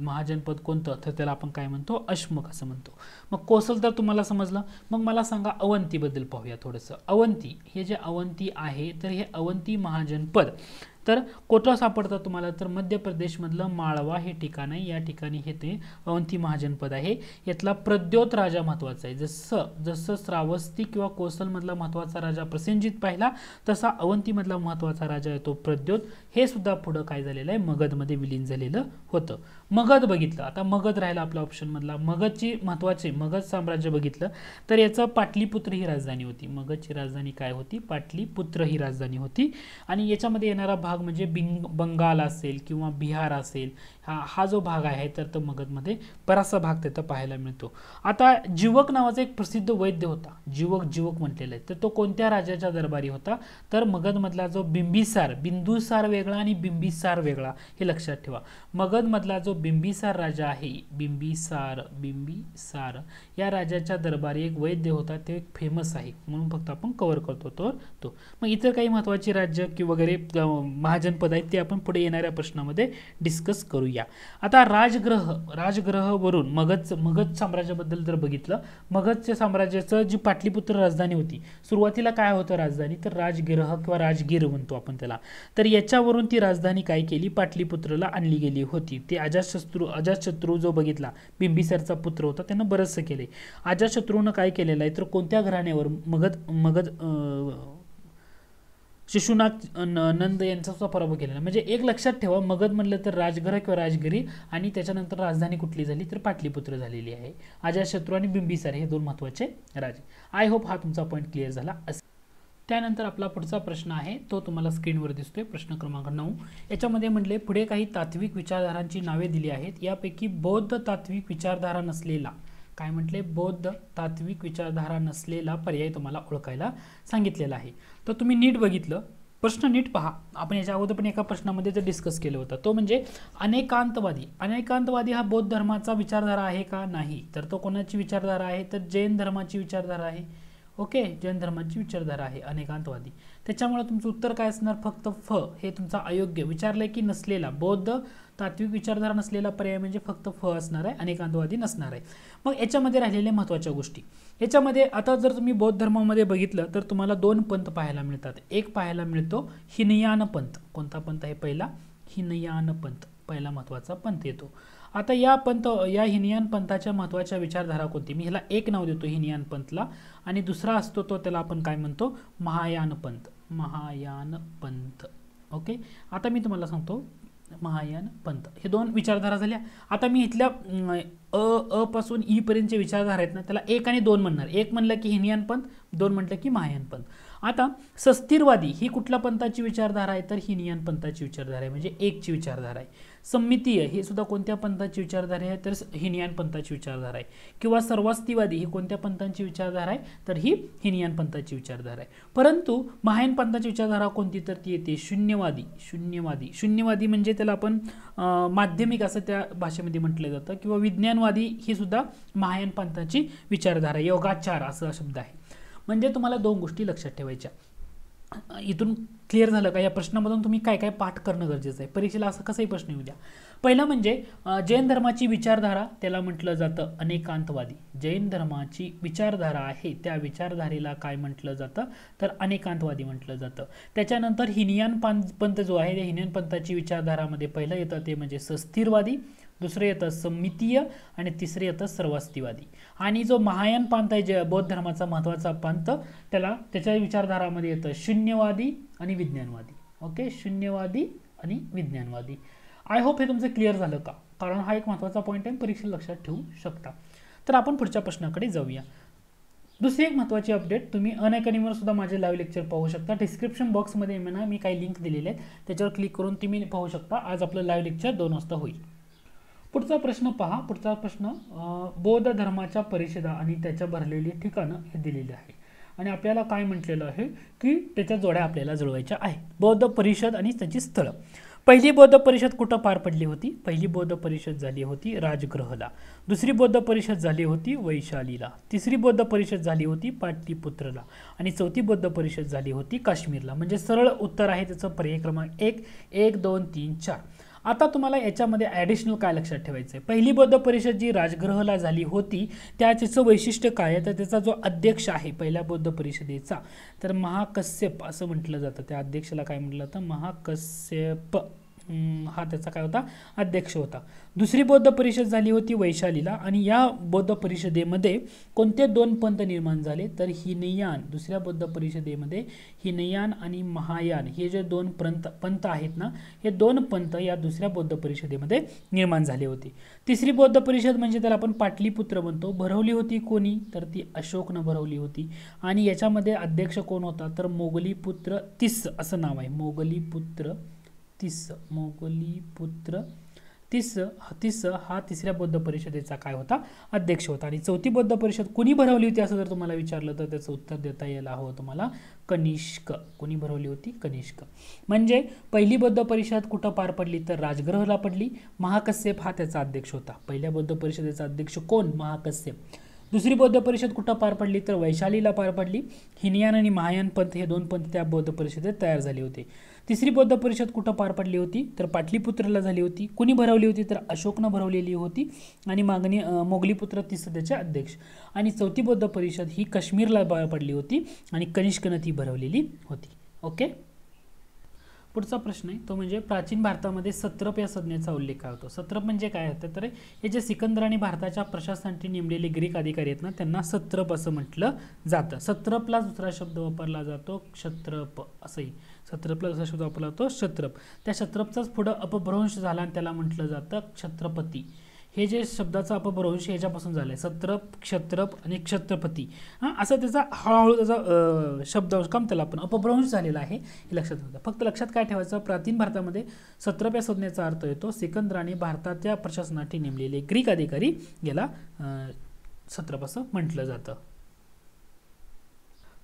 Speaker 1: महाजनपद कोणतं तर त्याला आपण काय म्हणतो अश्मक असं म्हणतो मग कोसल तर तुम्हाला समजलं मग मला सांगा अवंतीबद्दल पाहूया थोडंसं अवंती हे जे अवंती आहे तर हे अवंती महाजनपद तर कोठं सापडतं तुम्हाला तर मध्य प्रदेशमधलं माळवा हे ठिकाण आहे या ठिकाणी हे ते अवंती महाजनपद आहे यातला प्रद्योत राजा महत्त्वाचा आहे जसं जसं श्रावस्ती किंवा कोसलमधला महत्त्वाचा राजा प्रसेनजित पाहिला तसा अवंतीमधला महत्त्वाचा राजा येतो प्रद्योत हे सुद्धा पुढं काय झालेलं आहे मगधमध्ये विलीन झालेलं होतं मगध बघितलं आता मगध राहिला आपल्या ऑप्शनमधला मगधची महत्त्वाचे मगध साम्राज्य बघितलं तर याचं पाटलीपुत्र ही राजधानी होती मगधची राजधानी काय होती पाटलीपुत्र ही राजधानी होती आणि याच्यामध्ये येणारा भाग म्हणजे बिंग बंगाल असेल किंवा बिहार असेल हा हा जो भाग आहे तर तो मगधमध्ये बरासा भाग तिथं पाहायला मिळतो आता जीवक नावाचा एक प्रसिद्ध वैद्य होता जीवक जीवक म्हटलेला आहे तर तो कोणत्या राजाच्या दरबारी होता तर मगधमधला जो बिंबिसार बिंदुसार वेगळा आणि बिंबिसार वेगळा हे लक्षात ठेवा मगधमधला जो बिंबिसार राजा आहे बिंबिसार बिंबिसार या राजाच्या दरबारी एक वैद्य होता ते एक फेमस आहे म्हणून फक्त आपण कव्हर करतो तर तो मग इतर काही महत्त्वाची राज्य की वगैरे महाजनपद आहेत ते आपण पुढे येणाऱ्या प्रश्नामध्ये डिस्कस करूया आता राजग्रह राजग्रहवरून मगध मगध साम्राज्याबद्दल जर बघितलं मगधच्या साम्राज्याचं जी पाटलीपुत्र राजधानी होती सुरुवातीला काय होतं राजधानी तर राजगिरह किंवा राजगीर म्हणतो आपण त्याला तर याच्यावरून ती राजधानी काय केली पाटलीपुत्रला आणली गेली होती ते अजातशत्रू अजातशत्रू जो बघितला बिंबिसरचा पुत्र होता त्यानं बरंचसं केले आहे अजातशत्रूनं काय केलेलं आहे तर कोणत्या घराण्यावर मगध मगध शिशुनाथ नंद यांचा सुद्धा पराभव केलेला म्हणजे एक लक्षात ठेवा मगध म्हणलं तर राजघर किंवा राजगिरी आणि त्याच्यानंतर राजधानी कुठली झाली तर पाटलीपुत्र झालेली आहे शत्रू आणि बिंबिसार हे दोन महत्त्वाचे राजे आय होप हा तुमचा पॉईंट क्लिअर झाला असेल त्यानंतर आपला पुढचा प्रश्न आहे तो तुम्हाला स्क्रीनवर दिसतोय प्रश्न क्रमांक नऊ याच्यामध्ये म्हटले पुढे काही तात्विक विचारधारांची नावे दिली आहेत यापैकी बौद्ध तात्विक विचारधारा नसलेला काय म्हटले बौद्ध तात्विक विचारधारा नसलेला पर्याय तुम्हाला ओळखायला सांगितलेला आहे तर तुम्ही नीट बघितलं प्रश्न नीट पहा आपण याच्या अगोदर पण एका प्रश्नामध्ये जर डिस्कस केलं होतं तो म्हणजे अनेकांतवादी अनेकांतवादी हा बौद्ध धर्माचा विचारधारा आहे का नाही तर तो कोणाची विचारधारा आहे तर जैन धर्माची विचारधारा आहे ओके जैन धर्माची विचारधारा आहे अनेकांतवादी त्याच्यामुळे तुमचं उत्तर काय असणार फक्त फ हे तुमचा अयोग्य विचारलं की नसलेला बौद्ध तात्विक विचारधारा नसलेला पर्याय म्हणजे फक्त फ असणार आहे अनेकांतवादी नसणार आहे मग याच्यामध्ये राहिलेल्या महत्वाच्या गोष्टी याच्यामध्ये आता जर तुम्ही बौद्ध धर्मामध्ये बघितलं तर तुम्हाला दोन पंथ पाहायला मिळतात एक पाहायला मिळतो हिनयान पंथ कोणता पंथ आहे पहिला हिनयान पंथ पहिला महत्त्वाचा पंथ येतो आता या पंथ या हिनयान पंथाच्या महत्त्वाच्या विचारधारा कोणती मी ह्याला एक नाव देतो हिनयान पंथला आणि दुसरा असतो तो त्याला आपण काय म्हणतो महायान पंथ महायान पंथ ओके आता मी तुम्हाला सांगतो महायान पंत हे दोन विचारधारा झाल्या आता मी इथल्या अ अ पासून ई पर्यंतचे विचारधारा आहेत ना त्याला एक आणि दोन म्हणणार एक म्हणलं की हिनयान पंत दोन म्हटलं की महायान पंत आता सस्थिरवादी ही कुठल्या पंथाची विचारधारा आहे तर हिनियन पंथाची विचारधारा आहे म्हणजे एकची विचारधारा आहे संमितीय हे सुद्धा कोणत्या पंथाची विचारधारा आहे तर हिनियान पंथाची विचारधारा आहे किंवा सर्वास्तीवादी ही कोणत्या पंथांची विचारधारा आहे तर ही हिनियन पंथाची विचारधारा आहे परंतु महायन पंथाची विचारधारा कोणती तर ती येते शून्यवादी शून्यवादी शून्यवादी म्हणजे त्याला आपण माध्यमिक असं त्या भाषेमध्ये म्हटलं जातं किंवा विज्ञानवादी ही सुद्धा महायन पंथाची विचारधारा योगाचार असा शब्द आहे म्हणजे तुम्हाला दोन गोष्टी लक्षात ठेवायच्या इथून क्लिअर झालं का या प्रश्नामधून तुम्ही काय काय पाठ करणं गरजेचं आहे परीक्षेला असं कसाही प्रश्न येऊ द्या पहिला म्हणजे जैन धर्माची विचारधारा त्याला म्हटलं जातं अनेकांतवादी जैन धर्माची विचारधारा आहे त्या विचारधारेला काय म्हटलं जातं तर अनेकांतवादी म्हटलं जातं त्याच्यानंतर हिनियान पंत जो आहे त्या हिनियन पंथाची विचारधारामध्ये पहिलं येतं ते म्हणजे सस्थिरवादी दुसरं येतं समितीय आणि तिसरे येतं सर्वस्तिवादी आणि जो महायान पंथ आहे जे बौद्ध धर्माचा महत्त्वाचा पंथ त्याला त्याच्या विचारधारामध्ये येतं शून्यवादी आणि विज्ञानवादी ओके शून्यवादी आणि विज्ञानवादी आय होप हे तुमचं क्लिअर झालं का कारण हा एक महत्त्वाचा पॉईंट आहे परीक्षेला लक्षात ठेवू शकता तर आपण पुढच्या प्रश्नाकडे जाऊया दुसरी एक महत्त्वाची अपडेट तुम्ही अनअकॅडमीवर सुद्धा माझे लाईव्ह लेक्चर पाहू शकता डिस्क्रिप्शन बॉक्समध्ये म्हणा मी काही लिंक दिलेले आहेत त्याच्यावर क्लिक करून तुम्ही पाहू शकता आज आपलं लाईव्ह लेक्चर दोन वाजता होईल पुढचा प्रश्न पहा पुढचा प्रश्न बौद्ध धर्माच्या परिषदा आणि त्याच्या भरलेली ठिकाणं हे दिलेली आहे आणि आपल्याला काय म्हटलेलं आहे की त्याच्या जोड्या आपल्याला जुळवायच्या आहे बौद्ध परिषद आणि त्याची स्थळं पहिली बौद्ध परिषद कुठं पार पडली होती पहिली बौद्ध परिषद झाली होती राजगृहला दुसरी बौद्ध परिषद झाली होती वैशालीला तिसरी बौद्ध परिषद झाली होती पाटलीपुत्रला आणि चौथी बौद्ध परिषद झाली होती काश्मीरला म्हणजे सरळ उत्तर आहे त्याचं पर्याय क्रमांक एक एक दोन तीन चार आता तुम्हाला याच्यामध्ये ॲडिशनल काय लक्षात ठेवायचं आहे पहिली बौद्ध परिषद जी राजगृहला झाली होती त्याचं वैशिष्ट्य काय आहे तर त्याचा जो अध्यक्ष आहे पहिल्या बौद्ध परिषदेचा तर महाकश्यप असं म्हटलं जातं त्या अध्यक्षाला काय म्हटलं जातं महाकश्यप हा त्याचा काय होता अध्यक्ष होता दुसरी बौद्ध परिषद झाली होती वैशालीला आणि या बौद्ध परिषदेमध्ये कोणते दोन पंथ निर्माण झाले तर हिनयान दुसऱ्या बौद्ध परिषदेमध्ये हिनयान आणि महायान हे जे दोन पंथ पंथ आहेत ना हे दोन पंथ या दुसऱ्या बौद्ध परिषदेमध्ये निर्माण झाले होते तिसरी बौद्ध परिषद म्हणजे त्याला आपण पाटलीपुत्र म्हणतो भरवली होती कोणी तर ती अशोकनं भरवली होती आणि याच्यामध्ये अध्यक्ष कोण होता तर मोगलीपुत्र तिस असं नाव आहे मोगलीपुत्र मोगली पुत्र ह तिस हा तिसऱ्या बौद्ध परिषदेचा काय होता अध्यक्ष होता आणि चौथी बौद्ध परिषद कोणी भरवली होती असं जर तुम्हाला विचारलं तर त्याचं उत्तर देता यायला हवं तुम्हाला कनिष्क कोणी भरवली होती कनिष्क म्हणजे पहिली बौद्ध परिषद कुठं पार पडली तर राजगृहला पडली महाकश्यप हा त्याचा अध्यक्ष होता पहिल्या बौद्ध परिषदेचा अध्यक्ष कोण महाकश्यप दुसरी बौद्ध परिषद कुठं पार पडली तर वैशालीला पार पडली हिनयान आणि महायान पंथ हे दोन पंथ त्या बौद्ध परिषदेत तयार झाले होते तिसरी बौद्ध परिषद कुठं पार पडली होती तर पाटलीपुत्रला झाली होती कुणी भरवली होती तर अशोकनं भरवलेली होती आणि मागणी मोगलीपुत्र ती सध्याचे अध्यक्ष आणि चौथी बौद्ध परिषद ही काश्मीरला पार पडली होती आणि कनिष्कनं ती भरवलेली होती ओके पुढचा प्रश्न आहे तो म्हणजे प्राचीन भारतामध्ये सत्रप या संज्ञेचा उल्लेख काय होतो सत्रप म्हणजे काय होतं तर हे जे सिकंदर आणि भारताच्या प्रशासनासाठी नेमलेले ग्रीक अधिकारी आहेत ना त्यांना सत्रप असं म्हटलं जातं सत्रपला दुसरा शब्द वापरला जातो क्षत्रप असंही सत्रपला असा शब्द वापरला जातो क्षत्रप त्या क्षत्रपचाच पुढं अपभ्रंश झाला आणि त्याला म्हटलं जातं क्षत्रपती हे जे शब्दाचा अपभ्रंश ह्याच्यापासून झालं आहे सत्रप क्षत्रप आणि क्षत्रपती हां असं त्याचा हळूहळू त्याचा शब्द काम त्याला आपण अपभ्रंश झालेला आहे हे लक्षात ठेवतं फक्त लक्षात काय ठेवायचं प्राचीन भारतामध्ये सत्रप या संज्ञेचा अर्थ येतो सिकंदराने भारताच्या प्रशासनासाठी नेमलेले ग्रीक अधिकारी याला सत्रप असं म्हटलं जातं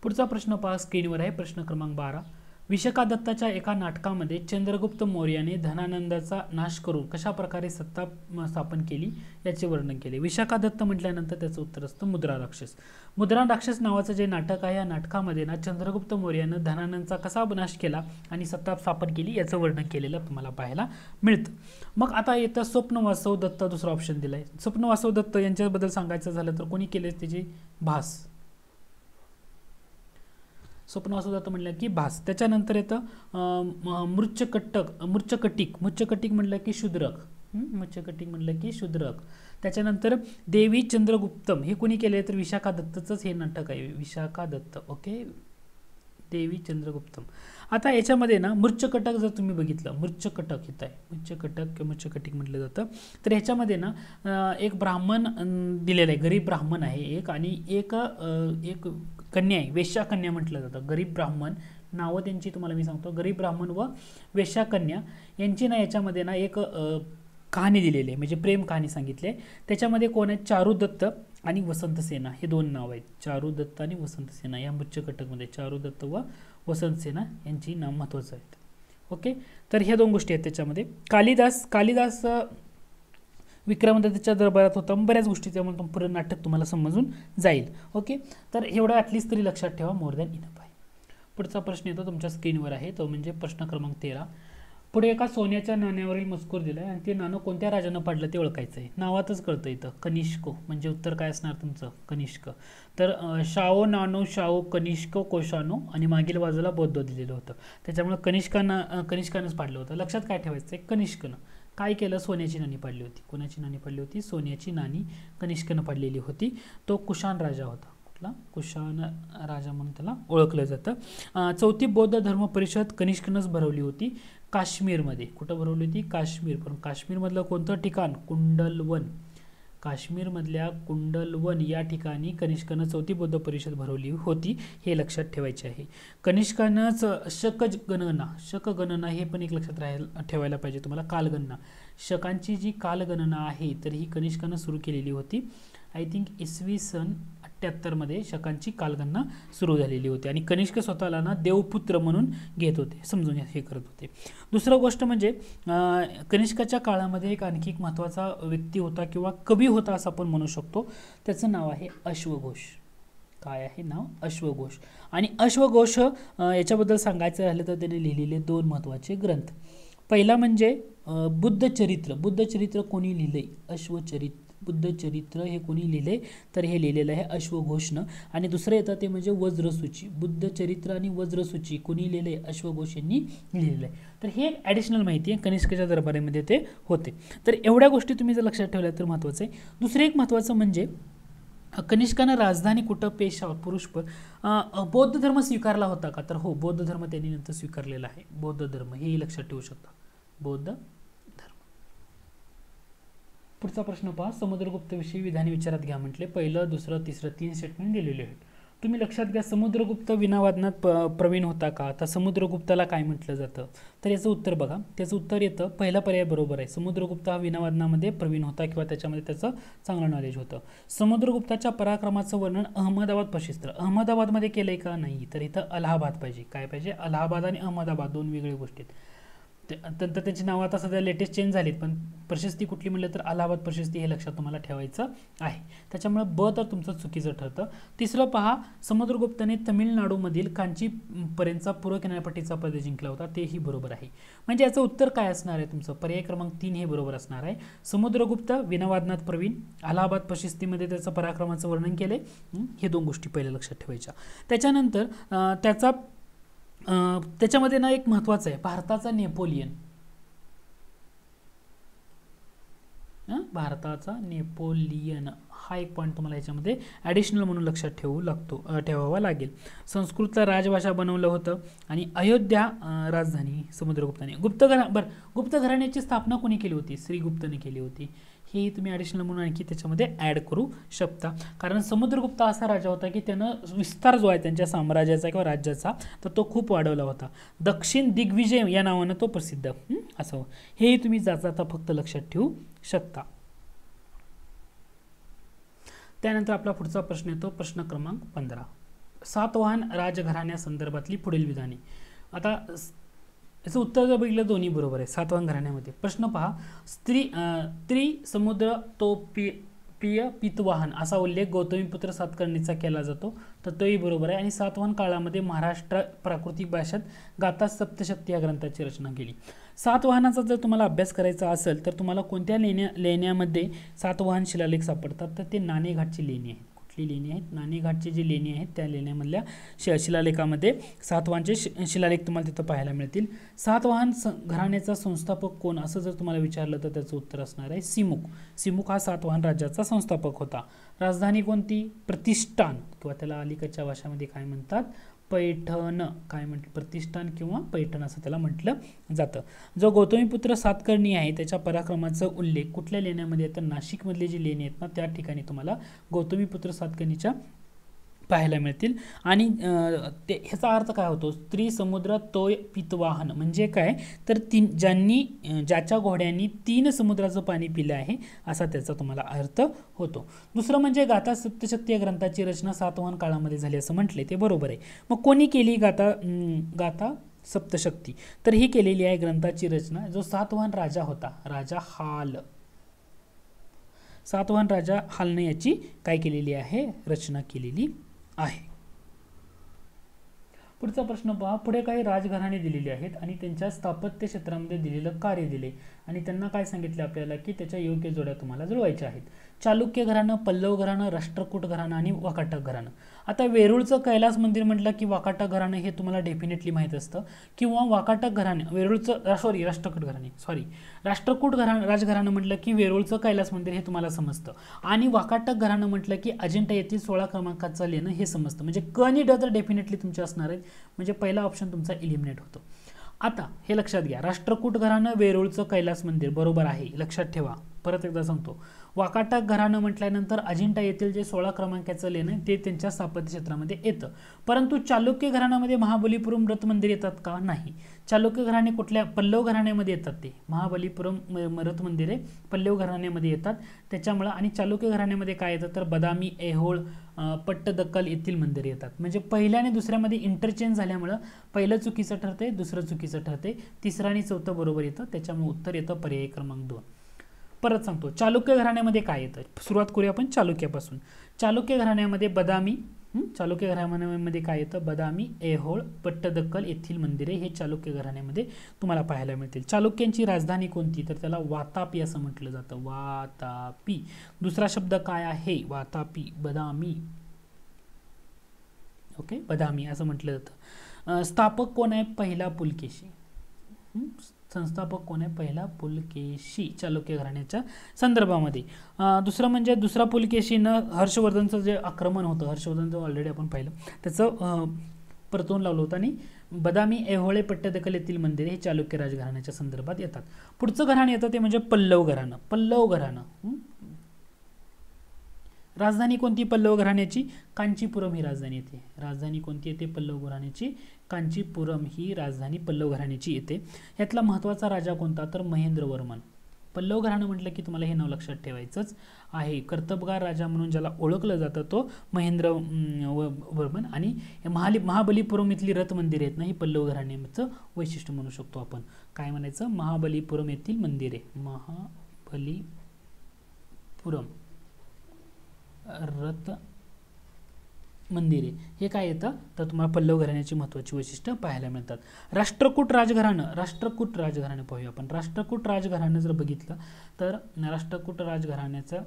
Speaker 1: पुढचा प्रश्न पहा स्क्रीनवर आहे प्रश्न क्रमांक बारा विशाखादत्ताच्या एका नाटकामध्ये चंद्रगुप्त मौर्याने धनानंदाचा नाश करून कशा प्रकारे सत्ता स्थापन केली याचे वर्णन केले विशाखादत्त म्हटल्यानंतर त्याचं उत्तर असतं मुद्रा राक्षस मुद्रा राक्षस नावाचं जे नाटक आहे या नाटकामध्ये ना चंद्रगुप्त मौर्यानं धनानंदचा कसा नाश केला आणि सत्ता स्थापन केली याचं वर्णन केलेलं तुम्हाला पाहायला मिळतं मग आता येतं स्वप्नवासव दत्त दुसरा ऑप्शन दिला आहे स्वप्नवासव दत्त यांच्याबद्दल सांगायचं झालं तर कोणी केले त्याची भास असं जातं म्हटलं की भास त्याच्यानंतर येतं मृच्छकट्टक मृच्छकटिक मृच्छकटिक म्हटलं की शूद्रक मृच्छकटिक म्हटलं की शूद्रक त्याच्यानंतर देवी चंद्रगुप्तम हे कोणी केले तर विशाखा दत्तचंच हे नाटक आहे विशाखा दत्त ओके देवी चंद्रगुप्तम आता याच्यामध्ये ना मृच्छकटक जर तुम्ही बघितलं मृच्छकटक इथं आहे मृच्छकटक किंवा मृच्छकटिक म्हटलं जातं तर ह्याच्यामध्ये ना एक ब्राह्मण दिलेलं आहे गरीब ब्राह्मण आहे एक आणि एक एक कन्या आहे वेश्या कन्या म्हटलं जातं गरीब ब्राह्मण नावं त्यांची तुम्हाला मी सांगतो गरीब ब्राह्मण व वेश्या कन्या यांची ना याच्यामध्ये ना एक कहाणी दिलेली आहे म्हणजे प्रेम कहाणी सांगितली आहे त्याच्यामध्ये कोण आहेत चारू दत्त आणि वसंत सेना हे दोन नाव आहेत चारू दत्त आणि वसंत सेना या मच्छकटकमध्ये चारू दत्त व वसंत सेना यांची नाव महत्त्वाचं आहेत ओके तर ह्या दोन गोष्टी आहेत त्याच्यामध्ये कालिदास कालिदास विक्रमदत्ताच्या दरबारात होता बऱ्याच गोष्टी त्यामुळे पूर्ण नाटक तुम्हाला समजून जाईल ओके तर एवढं ॲटलीस्ट तरी लक्षात ठेवा मोर दॅन इनफ आहे पुढचा प्रश्न येतो तुमच्या स्क्रीनवर आहे तो म्हणजे प्रश्न क्रमांक तेरा पुढे एका सोन्याच्या नाण्यावरील मजकूर दिलाय आहे आणि ते नाणं कोणत्या राजानं पाडलं ते ओळखायचं आहे नावातच कळतं इथं कनिष्को म्हणजे उत्तर काय असणार तुमचं कनिष्क तर शाओ नानो शाओ कनिष्क कोशानो आणि मागील बाजूला बौद्ध दिलेलं होतं त्याच्यामुळे कनिष्कांना कनिष्कानंच पाडलं होतं लक्षात काय ठेवायचं आहे कनिष्कनं काय केलं सोन्याची नाणी पाडली होती कोणाची नाणी पाडली होती सोन्याची नाणी कनिष्कनं पाडलेली होती तो कुशान राजा होता कुठला कुशाण राजा म्हणून त्याला ओळखलं जातं चौथी बौद्ध धर्म परिषद कनिष्कनंच भरवली होती काश्मीरमध्ये कुठं भरवली होती काश्मीर पण काश्मीरमधलं कोणतं ठिकाण कुंडलवन काश्मीरमधल्या कुंडलवन या ठिकाणी कनिष्कानं चौथी बौद्ध परिषद भरवली होती हे लक्षात ठेवायचे आहे कनिष्कानंच शकज गणना शक गणना हे पण एक लक्षात राहायला ठेवायला पाहिजे तुम्हाला कालगणना शकांची जी कालगणना आहे तर ही कनिष्कानं सुरू केलेली होती आय थिंक इसवी सन मध्ये शकांची कालगणना सुरू झालेली होती आणि कनिष्क स्वतःला ना देवपुत्र म्हणून घेत होते समजून हे करत होते दुसरं गोष्ट म्हणजे कनिष्काच्या काळामध्ये एक आणखी एक महत्त्वाचा व्यक्ती होता किंवा कवी होता असं आपण म्हणू शकतो त्याचं नाव आहे अश्वघोष काय आहे नाव अश्वघोष आणि अश्वघोष याच्याबद्दल सांगायचं झालं तर त्याने लिहिलेले दोन महत्त्वाचे ग्रंथ पहिला म्हणजे बुद्धचरित्र बुद्धचरित्र कोणी लिहिलंय आहे अश्वचरित्र बुद्धचरित्र हे कोणी लिहिले तर हे लिहिलेलं आहे अश्वघोषण आणि दुसरं येतं ते म्हणजे वज्रसूची बुद्धचरित्र आणि वज्रसूची कोणी लिहिले अश्वघोष यांनी लिहिलेलं आहे तर हे ॲडिशनल माहिती आहे कनिष्काच्या दरबारामध्ये ते होते तर एवढ्या गोष्टी तुम्ही जर लक्षात ठेवल्या तर महत्त्वाचं आहे दुसरं एक महत्त्वाचं म्हणजे कनिष्कानं राजधानी कुठं पेशा पर बौद्ध धर्म स्वीकारला होता का तर हो बौद्ध धर्म त्यांनी नंतर स्वीकारलेला आहे बौद्ध धर्म हेही लक्षात ठेवू शकता बौद्ध पुढचा प्रश्न पहा समुद्रगुप्तविषयी विधाने विचारात घ्या म्हटले पहिलं दुसरं तिसरं तीन स्टेटमेंट दिलेले आहेत तुम्ही लक्षात घ्या समुद्रगुप्त विनावादनात प्रवीण होता का तर समुद्रगुप्ताला काय म्हटलं जातं तर याचं उत्तर बघा त्याचं उत्तर येतं पहिला पर्याय बरोबर आहे समुद्रगुप्त हा विनावादनामध्ये प्रवीण होता किंवा त्याच्यामध्ये त्याचं चांगलं नॉलेज होतं समुद्रगुप्ताच्या पराक्रमाचं वर्णन अहमदाबाद प्रशिस्त्र अहमदाबादमध्ये केलं आहे का नाही तर इथं अलाहाबाद पाहिजे काय पाहिजे अलाहाबाद आणि अहमदाबाद दोन वेगळ्या गोष्टी आहेत नंतर त्यांची नावं आता सध्या लेटेस्ट चेंज झाली पण प्रशस्ती कुठली म्हटलं तर अलाहाबाद प्रशस्ती हे लक्षात तुम्हाला ठेवायचं आहे त्याच्यामुळे ब तर तुमचं चुकीचं ठरतं तिसरं पहा समुद्रगुप्ताने तमिळनाडूमधील कांचीपर्यंतचा पूर्व किनारपट्टीचा प्रदेश जिंकला होता तेही बरोबर आहे म्हणजे याचं उत्तर काय असणार आहे तुमचं पर्याय क्रमांक तीन हे बरोबर असणार आहे समुद्रगुप्त विनवादनाथ प्रवीण अलाहाबाद प्रशस्तीमध्ये त्याचं पराक्रमाचं वर्णन केलं हे दोन गोष्टी पहिल्या लक्षात ठेवायच्या त्याच्यानंतर त्याचा त्याच्यामध्ये ना एक महत्वाचं आहे भारताचा नेपोलियन भारताचा नेपोलियन हा एक पॉइंट तुम्हाला याच्यामध्ये ॲडिशनल म्हणून लक्षात ठेवू लागतो ठेवावा लागेल संस्कृतला राजभाषा बनवलं होतं आणि अयोध्या राजधानी समुद्रगुप्ताने गुप्त घरा बरं गुप्त घराण्याची स्थापना कोणी केली होती श्रीगुप्तने केली होती हे तुम्ही ॲडिशनल म्हणून आणखी त्याच्यामध्ये ॲड करू शकता कारण समुद्रगुप्त असा राजा होता की त्यानं विस्तार जो आहे त्यांच्या साम्राज्याचा किंवा राज्याचा तर तो खूप वाढवला होता दक्षिण दिग्विजय या नावानं तो प्रसिद्ध असं हेही तुम्ही जाता फक्त लक्षात ठेवू शकता त्यानंतर आपला पुढचा प्रश्न येतो प्रश्न क्रमांक पंधरा सातवाहन राजघराण्यासंदर्भातली पुढील विधाने आता याचं उत्तर जर बघितलं दोन्ही बरोबर आहे सातवान घराण्यामध्ये प्रश्न पहा स्त्री त्रि समुद्र तो पी प्रिय पितवाहन असा उल्लेख गौतमीपुत्र सातकर्णीचा केला जातो तर तोही बरोबर आहे आणि सातवाहन काळामध्ये महाराष्ट्र प्राकृतिक भाषेत गाता सप्तशक्ती या ग्रंथाची रचना केली सातवाहनाचा जर तुम्हाला अभ्यास करायचा असेल तर तुम्हाला कोणत्या लेण्या लेण्यामध्ये सातवाहन शिलालेख सापडतात तर ते नाणेघाटची लेणी आहे कुठली लेणी आहेत नाणेघाटचे जे लेणी आहेत त्या लेण्यामधल्या श शिलालेखामध्ये सातवाहनचे शि शिलालेख तुम्हाला तिथं पाहायला मिळतील सातवाहन स घराण्याचा संस्थापक कोण असं जर तुम्हाला विचारलं तर त्याचं उत्तर असणार आहे सिमुख सिमुख हा सातवाहन राज्याचा संस्थापक होता राजधानी कोणती प्रतिष्ठान किंवा त्याला अलीकडच्या भाषामध्ये काय म्हणतात पैठण काय म्हटलं प्रतिष्ठान किंवा पैठण असं त्याला म्हटलं जातं जो गौतमीपुत्र सातकर्णी आहे त्याच्या पराक्रमाचा उल्लेख कुठल्या लेण्यामध्ये तर नाशिकमधले जी लेणी आहेत ना त्या ठिकाणी तुम्हाला गौतमीपुत्र सातकर्णीच्या पाहायला मिळतील आणि ते ह्याचा अर्थ काय होतो स्त्री समुद्र तोय पितवाहन म्हणजे काय तर तीन ज्यांनी ज्याच्या घोड्यांनी तीन समुद्राचं पाणी पिलं आहे असा त्याचा तुम्हाला अर्थ होतो दुसरं म्हणजे गाथा सप्तशक्ती या ग्रंथाची रचना सातवाहन काळामध्ये झाली असं म्हटले ते बरोबर आहे मग कोणी केली गाथा गाथा सप्तशक्ती तर ही केलेली आहे ग्रंथाची रचना जो सातवाहन राजा होता राजा हाल सातवाहन राजा हालने याची काय केलेली आहे रचना केलेली आहे पुढचा प्रश्न पहा पुढे काही राजघराणे दिलेली आहेत आणि त्यांच्या स्थापत्य क्षेत्रामध्ये दिलेलं कार्य दिले आणि त्यांना काय सांगितले आपल्याला की त्याच्या योग्य जोड्या तुम्हाला जुळवायच्या आहेत चालुक्य घराणं पल्लव घराणं राष्ट्रकूट घराणं आणि वाकाटक घराणं आता वेरूळचं कैलास मंदिर म्हटलं की वाकाटक घराणं हे तुम्हाला डेफिनेटली माहीत असतं किंवा वाकाटक घराणे वेरूळचं सॉरी राष्ट्रकूट घराणे सॉरी राष्ट्रकूट घरा राजघराणं म्हटलं की वेरूळचं कैलास मंदिर हे तुम्हाला समजतं आणि वाकाटक घराणं म्हटलं की अजिंठा येथील सोळा क्रमांकाचं लेणं हे समजतं म्हणजे क आणि ड तर डेफिनेटली तुमचे असणार आहेत म्हणजे पहिला ऑप्शन तुमचा इलिमिनेट होतो आता हे लक्षात घ्या राष्ट्रकूट घराणं वेरूळचं कैलास मंदिर बरोबर आहे लक्षात ठेवा परत एकदा सांगतो वाकाटक घराणं म्हटल्यानंतर अजिंठा येथील जे सोळा क्रमांकाचं आहे ते त्यांच्या स्थापत्य क्षेत्रामध्ये येतं परंतु चालुक्य घराण्यामध्ये महाबलीपुरम व्रत मंदिर येतात का नाही चालुक्य घराणे कुठल्या पल्लव घराण्यामध्ये येतात ते महाबलीपुरम व्रत मंदिरे पल्लव घराण्यामध्ये येतात त्याच्यामुळं आणि चालुक्य घराण्यामध्ये काय येतं तर बदामी ऐहोळ पट्टदक्कल येथील मंदिर येतात म्हणजे पहिल्या आणि दुसऱ्यामध्ये इंटरचेंज झाल्यामुळं पहिलं चुकीचं ठरते दुसरं चुकीचं ठरते तिसरं आणि चौथं बरोबर येतं त्याच्यामुळे उत्तर येतं पर्याय क्रमांक दोन परत सांगतो चालुक्य घराण्यामध्ये काय येतं सुरुवात करूया आपण चालुक्यापासून चालुक्य घराण्यामध्ये बदामी चालुक्य घराण्यामध्ये काय येतं बदामी ऐहोळ पट्टदक्कल येथील मंदिरे हे चालुक्य घराण्यामध्ये तुम्हाला पाहायला मिळतील चालुक्यांची राजधानी कोणती तर त्याला वातापी असं म्हटलं जातं वातापी दुसरा शब्द काय आहे वातापी बदामी ओके बदामी असं म्हटलं जातं स्थापक कोण आहे पहिला पुलकेशी संस्थापक कोण आहे पहिला पुलकेशी चालुक्य घराण्याच्या संदर्भामध्ये दुसरं म्हणजे दुसरा पुलकेशीनं हर्षवर्धनचं जे आक्रमण होतं हर्षवर्धनचं ऑलरेडी आपण पाहिलं त्याचं परतवून लावलं होतं आणि बदामी ऐहोळे पट्टदखल येथील मंदिर हे चालुक्य राजघराण्याच्या संदर्भात येतात पुढचं घराणं येतं ते म्हणजे पल्लव घराणं पल्लव घराणं राजधानी कोणती पल्लव घराण्याची कांचीपुरम ही राजधानी येते राजधानी कोणती येते पल्लव घराण्याची कांचीपुरम ही राजधानी पल्लव घराण्याची येते यातला महत्त्वाचा राजा कोणता तर महेंद्रवर्मन पल्लव घराणं म्हटलं की तुम्हाला हे नाव लक्षात ठेवायचंच आहे कर्तबगार राजा म्हणून ज्याला ओळखलं जातं तो महेंद्र वर्मन आणि महाली महाबलीपुरम इथली रथ मंदिर आहेत ना ही पल्लव घराण्याचं वैशिष्ट्य म्हणू शकतो आपण काय म्हणायचं महाबलीपुरम येथील मंदिर आहे महाबलीपुरम रथ मंदिरे हे काय येतं तर तुम्हाला पल्लव घराण्याची महत्त्वाची वैशिष्ट्य पाहायला मिळतात राष्ट्रकूट राजघराणं राष्ट्रकूट राजघराणं पाहूया आपण राष्ट्रकूट राजघराणं जर बघितलं तर राष्ट्रकूट राजघराण्याचं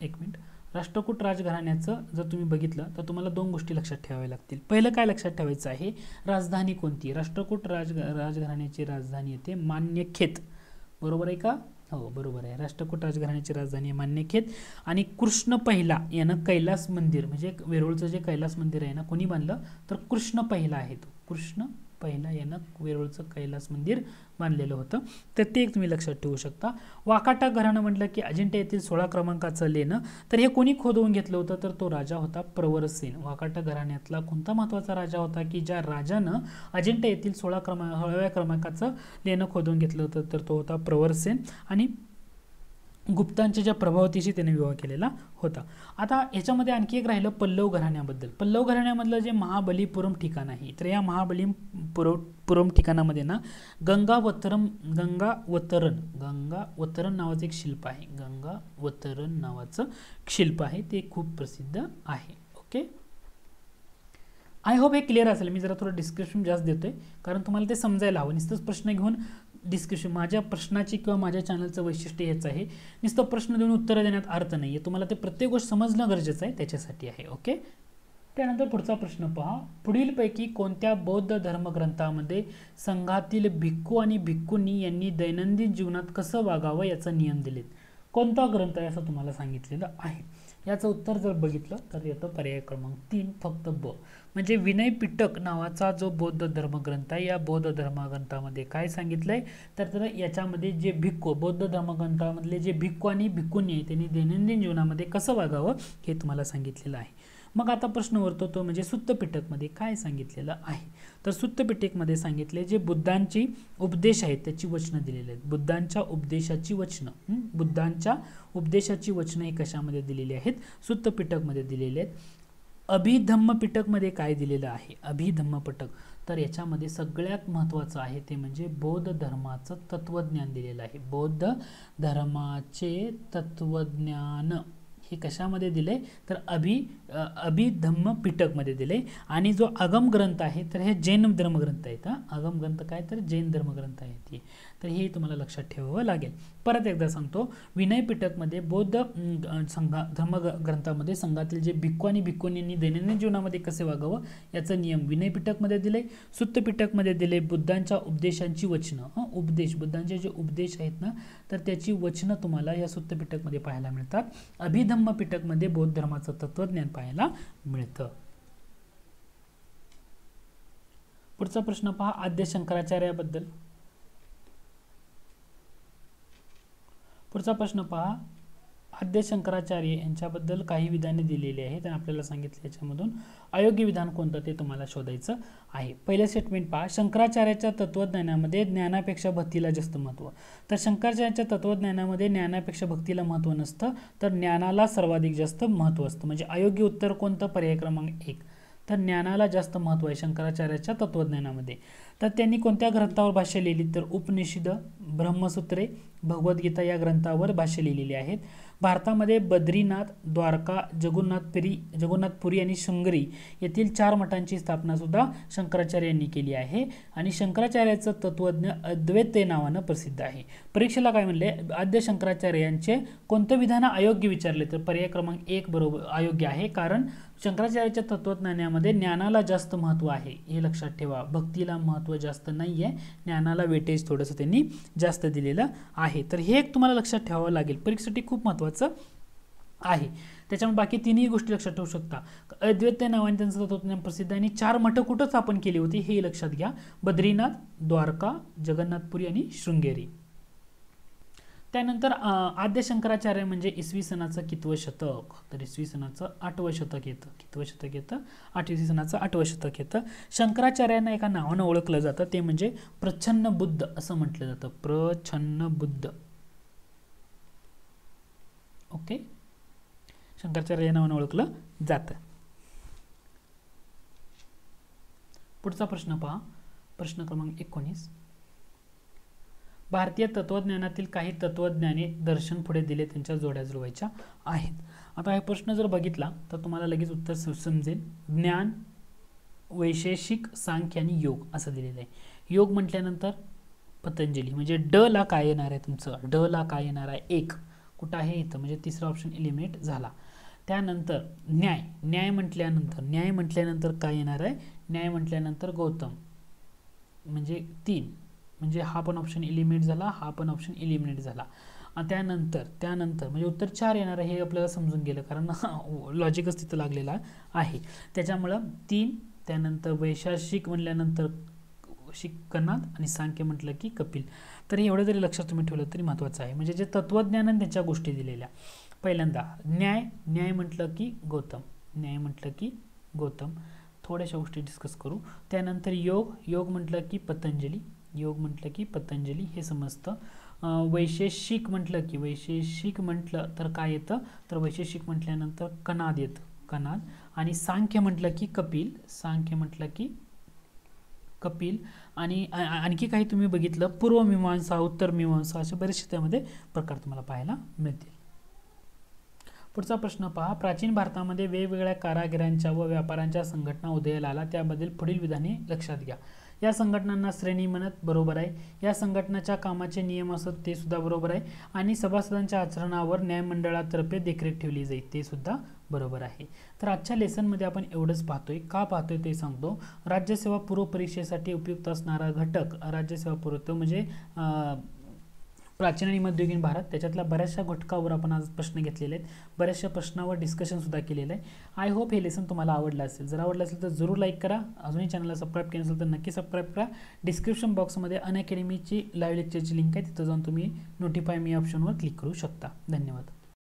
Speaker 1: एक मिनिट राष्ट्रकूट राजघराण्याचं जर तुम्ही बघितलं तर तुम्हाला दोन गोष्टी लक्षात ठेवाव्या लागतील पहिलं काय लक्षात ठेवायचं आहे राजधानी कोणती राष्ट्रकूट राज राजघराण्याची राजधानी येते मान्यखेत बरोबर आहे का हो बरोबर आहे राष्ट्रकूट राजघराण्याची राजधानी मान्यखेत आणि कृष्ण पहिला यानं कैलास मंदिर म्हणजे वेरूळचं जे कैलास मंदिर आहे ना कोणी बांधलं तर कृष्ण पहिला आहे तो कृष्ण पहिना यानं वेरूळचं कैलास मंदिर बांधलेलं होतं तर ते तुम्ही लक्षात ठेवू शकता वाकाटा घराणं म्हटलं की अजिंठा येथील सोळा क्रमांकाचं लेणं तर हे कोणी खोदवून घेतलं होतं तर तो राजा होता प्रवरसेन वाकाटा घराण्यातला कोणता महत्त्वाचा राजा होता की ज्या राजानं अजिंठा येथील सोळा क्रमांक हळव्या क्रमांकाचं लेणं खोदवून घेतलं होतं तर तो होता प्रवरसेन आणि गुप्तांच्या ज्या प्रभावतीशी त्याने विवाह केलेला होता आता ह्याच्यामध्ये आणखी एक राहिलं पल्लव घराण्याबद्दल पल्लव घराण्यामधलं जे महाबलीपुरम ठिकाण आहे तर या महाबलीपुरम पुरम ठिकाणामध्ये ना गंगावतरम गंगावतरण गंगावतरण नावाचं एक शिल्प आहे गंगावतरण नावाचं शिल्प आहे ते खूप प्रसिद्ध आहे ओके आय होप हे क्लिअर असेल मी जरा थोडं डिस्क्रिप्शन जास्त देतोय कारण तुम्हाला ते समजायला हवं नुसतंच प्रश्न घेऊन डिस्क्रिप्शन माझ्या प्रश्नाची किंवा माझ्या चॅनलचं वैशिष्ट्य हेच आहे नुसतं प्रश्न देऊन उत्तरं देण्यात अर्थ नाही आहे तुम्हाला ते प्रत्येक गोष्ट समजणं गरजेचं आहे त्याच्यासाठी आहे ओके त्यानंतर पुढचा प्रश्न पहा पुढीलपैकी कोणत्या बौद्ध धर्मग्रंथामध्ये संघातील भिक्खू आणि भिक्खूंनी यांनी दैनंदिन जीवनात कसं वागावं याचं नियम दिलेत कोणता ग्रंथ आहे असं तुम्हाला सांगितलेलं आहे याचं उत्तर जर बघितलं तर येतो पर्याय क्रमांक तीन फक्त ब म्हणजे विनय पिटक नावाचा जो बौद्ध धर्मग्रंथ आहे या बौद्ध धर्मग्रंथामध्ये काय सांगितलंय तर तर याच्यामध्ये जे भिक्खू बौद्ध धर्मग्रंथामधले जे भिक्खू आणि भिक्खुनी त्यांनी दैनंदिन जीवनामध्ये कसं वागावं हे तुम्हाला सांगितलेलं आहे मग आता प्रश्न वरतो तो म्हणजे मध्ये काय सांगितलेलं आहे तर मध्ये सांगितले जे बुद्धांचे उपदेश आहेत त्याची वचनं दिलेली आहेत बुद्धांच्या उपदेशाची वचनं बुद्धांच्या उपदेशाची वचनं ही कशामध्ये दिलेली आहेत मध्ये दिलेली आहेत अभिधम्म मध्ये काय दिलेलं आहे अभिधम्म पटक तर याच्यामध्ये सगळ्यात महत्त्वाचं आहे ते म्हणजे बौद्ध धर्माचं तत्त्वज्ञान दिलेलं आहे बौद्ध धर्माचे तत्वज्ञान हे कशामध्ये दिले तर अभि अभिधम्म पिटकमध्ये दिले आणि जो आगम ग्रंथ आहे तर हे जैन धर्मग्रंथ आहेत हा आगम ग्रंथ काय तर जैन धर्मग्रंथ आहेत तर हे तुम्हाला लक्षात ठेवावं लागेल परत एकदा सांगतो विनय मध्ये बौद्ध संघा ग्रंथामध्ये संघातील जे भिक्खू आणि भिक्खुनींनी दैनंदिन जीवनामध्ये कसे वागावं याचा नियम विनय मध्ये दिले मध्ये दिले बुद्धांच्या उपदेशांची वचनं उपदेश बुद्धांचे जे उपदेश आहेत ना तर त्याची वचनं तुम्हाला या मध्ये पाहायला मिळतात अभिधम्म मध्ये बौद्ध धर्माचं तत्वज्ञान पाहायला मिळतं पुढचा प्रश्न पहा आद्य शंकराचार्याबद्दल पुढचा प्रश्न पहा आद्य शंकराचार्य यांच्याबद्दल काही विधाने दिलेली आहेत आणि आपल्याला सांगितले याच्यामधून अयोग्य विधान कोणतं ते तुम्हाला शोधायचं आहे पहिलं स्टेटमेंट पहा शंकराचार्याच्या तत्त्वज्ञानामध्ये ज्ञानापेक्षा भक्तीला जास्त महत्त्व तर शंकराचार्याच्या तत्त्वज्ञानामध्ये ज्ञानापेक्षा भक्तीला महत्त्व नसतं तर ज्ञानाला सर्वाधिक जास्त महत्त्व असतं म्हणजे अयोग्य उत्तर कोणतं पर्याय क्रमांक एक तर ज्ञानाला जास्त महत्त्व आहे शंकराचार्याच्या तत्त्वज्ञानामध्ये तर त्यांनी कोणत्या ग्रंथावर भाष्य लिहिली तर उपनिषद ब्रह्मसूत्रे भगवद्गीता या ग्रंथावर भाष्य लिहिलेली आहेत भारतामध्ये बद्रीनाथ द्वारका जगन्नाथपुरी जगन्नाथपुरी आणि शंगरी येथील चार मठांची सुद्धा शंकराचार्य यांनी केली आहे आणि शंकराचार्याचं तत्वज्ञ अद्वैते नावानं प्रसिद्ध आहे परीक्षेला काय म्हणले आद्य शंकराचार्य यांचे कोणतं विधान अयोग्य विचारले तर पर्याय क्रमांक एक बरोबर अयोग्य आहे कारण शंकराचार्याच्या तत्वज्ञानामध्ये ज्ञानाला जास्त महत्त्व आहे हे लक्षात ठेवा भक्तीला महत्त्व जास्त नाही आहे ज्ञानाला वेटेज थोडंसं त्यांनी जास्त दिलेलं आहे तर हे एक तुम्हाला लक्षात ठेवावं लागेल परीक्षेसाठी खूप महत्त्वाचं आहे त्याच्यामुळे बाकी तिन्ही गोष्टी लक्षात ठेवू शकता अद्वैत नावाने त्यांचं तत्वज्ञान प्रसिद्ध आणि चार मठं कुठंच स्थापन केली होती हे लक्षात घ्या बद्रीनाथ द्वारका जगन्नाथपुरी आणि शृंगेरी त्यानंतर आद्य शंकराचार्य म्हणजे इसवी सणाचं कितवं शतक तर इसवी सणाचं आठवं शतक येतं कितवं शतक येतं आठवी सनाचं सणाचं आठवं शतक येतं शंकराचार्यांना एका नावानं ओळखलं जातं ते म्हणजे प्रछन्न बुद्ध असं म्हटलं जातं प्रछन्न बुद्ध ओके शंकराचार्य या नावानं ओळखलं जातं पुढचा प्रश्न पहा प्रश्न क्रमांक एकोणीस भारतीय तत्वज्ञानातील काही तत्वज्ञाने दर्शन पुढे दिले त्यांच्या जोड्या जुळवायच्या आहेत आता हा प्रश्न जर बघितला तर तुम्हाला लगेच उत्तर समजेल ज्ञान वैशेषिक सांख्य आणि योग असं दिलेलं आहे योग म्हटल्यानंतर पतंजली म्हणजे ड ला काय येणार आहे तुमचं ड ला काय येणार आहे एक कुठं आहे इथं म्हणजे तिसरा ऑप्शन इलिमिनेट झाला त्यानंतर न्याय न्याय म्हटल्यानंतर न्याय म्हटल्यानंतर काय येणार आहे न्याय म्हटल्यानंतर गौतम म्हणजे तीन म्हणजे हा पण ऑप्शन एलिमिनेट झाला हा पण ऑप्शन एलिमिनेट झाला त्यानंतर त्यानंतर म्हणजे उत्तर चार येणार आहे हे आपल्याला समजून गेलं कारण लॉजिकच (laughs) तिथं लागलेला आहे त्याच्यामुळं तीन त्यानंतर वैशाषिक म्हटल्यानंतर शिक आणि सांख्य म्हटलं की कपिल तर एवढं जरी लक्षात तुम्ही ठेवलं तरी महत्त्वाचं आहे म्हणजे जे तत्त्वज्ञान आणि त्यांच्या गोष्टी दिलेल्या पहिल्यांदा न्याय न्याय म्हटलं की गौतम न्याय म्हटलं की गौतम थोड्याशा गोष्टी डिस्कस करू त्यानंतर योग योग म्हटलं की पतंजली योग म्हटलं की पतंजली हे समजतं वैशेषिक म्हटलं की वैशेषिक म्हटलं तर काय येतं तर वैशेषिक म्हटल्यानंतर कणाद येतं कणाद आणि सांख्य म्हटलं की कपिल सांख्य म्हटलं की कपिल आणि आणखी काही तुम्ही बघितलं पूर्वमीमांसा मीमांसा असे बरेचसे त्यामध्ये प्रकार तुम्हाला पाहायला मिळतील पुढचा प्रश्न पहा प्राचीन भारतामध्ये वेगवेगळ्या कारागिरांच्या व व्यापाऱ्यांच्या संघटना उदयाला आला त्याबद्दल पुढील विधाने लक्षात घ्या या संघटनांना श्रेणी म्हणत बरोबर आहे या संघटनाच्या कामाचे नियम असत ते सुद्धा बरोबर आहे आणि सभासदांच्या आचरणावर न्यायमंडळातर्फे देखरेख ठेवली जाईल ते सुद्धा बरोबर आहे तर आजच्या लेसनमध्ये आपण एवढंच पाहतोय का पाहतोय ते सांगतो राज्यसेवा पूर्व परीक्षेसाठी उपयुक्त असणारा घटक राज्यसेवा पूर्वत्व म्हणजे प्राचीन आणि मध्ययुगीन भारत त्याच्यातल्या बऱ्याचशा घटकावर आपण आज प्रश्न घेतलेले आहेत बऱ्याचशा प्रश्नावर डिस्कशनसुद्धा केलेलं आहे आय होप हे लेसन तुम्हाला आवडलं असेल जर आवडलं असेल तर जरूर लाईक करा अजूनही चॅनलला सबस्क्राईब केलं असेल तर नक्की सबस्क्राईब करा डिस्क्रिप्शन बॉक्समध्ये अन अकॅडमीची लाईव्ह लेक्चरची लिंक आहे तिथं जाऊन तुम्ही नोटिफाय मी ऑप्शनवर क्लिक करू शकता धन्यवाद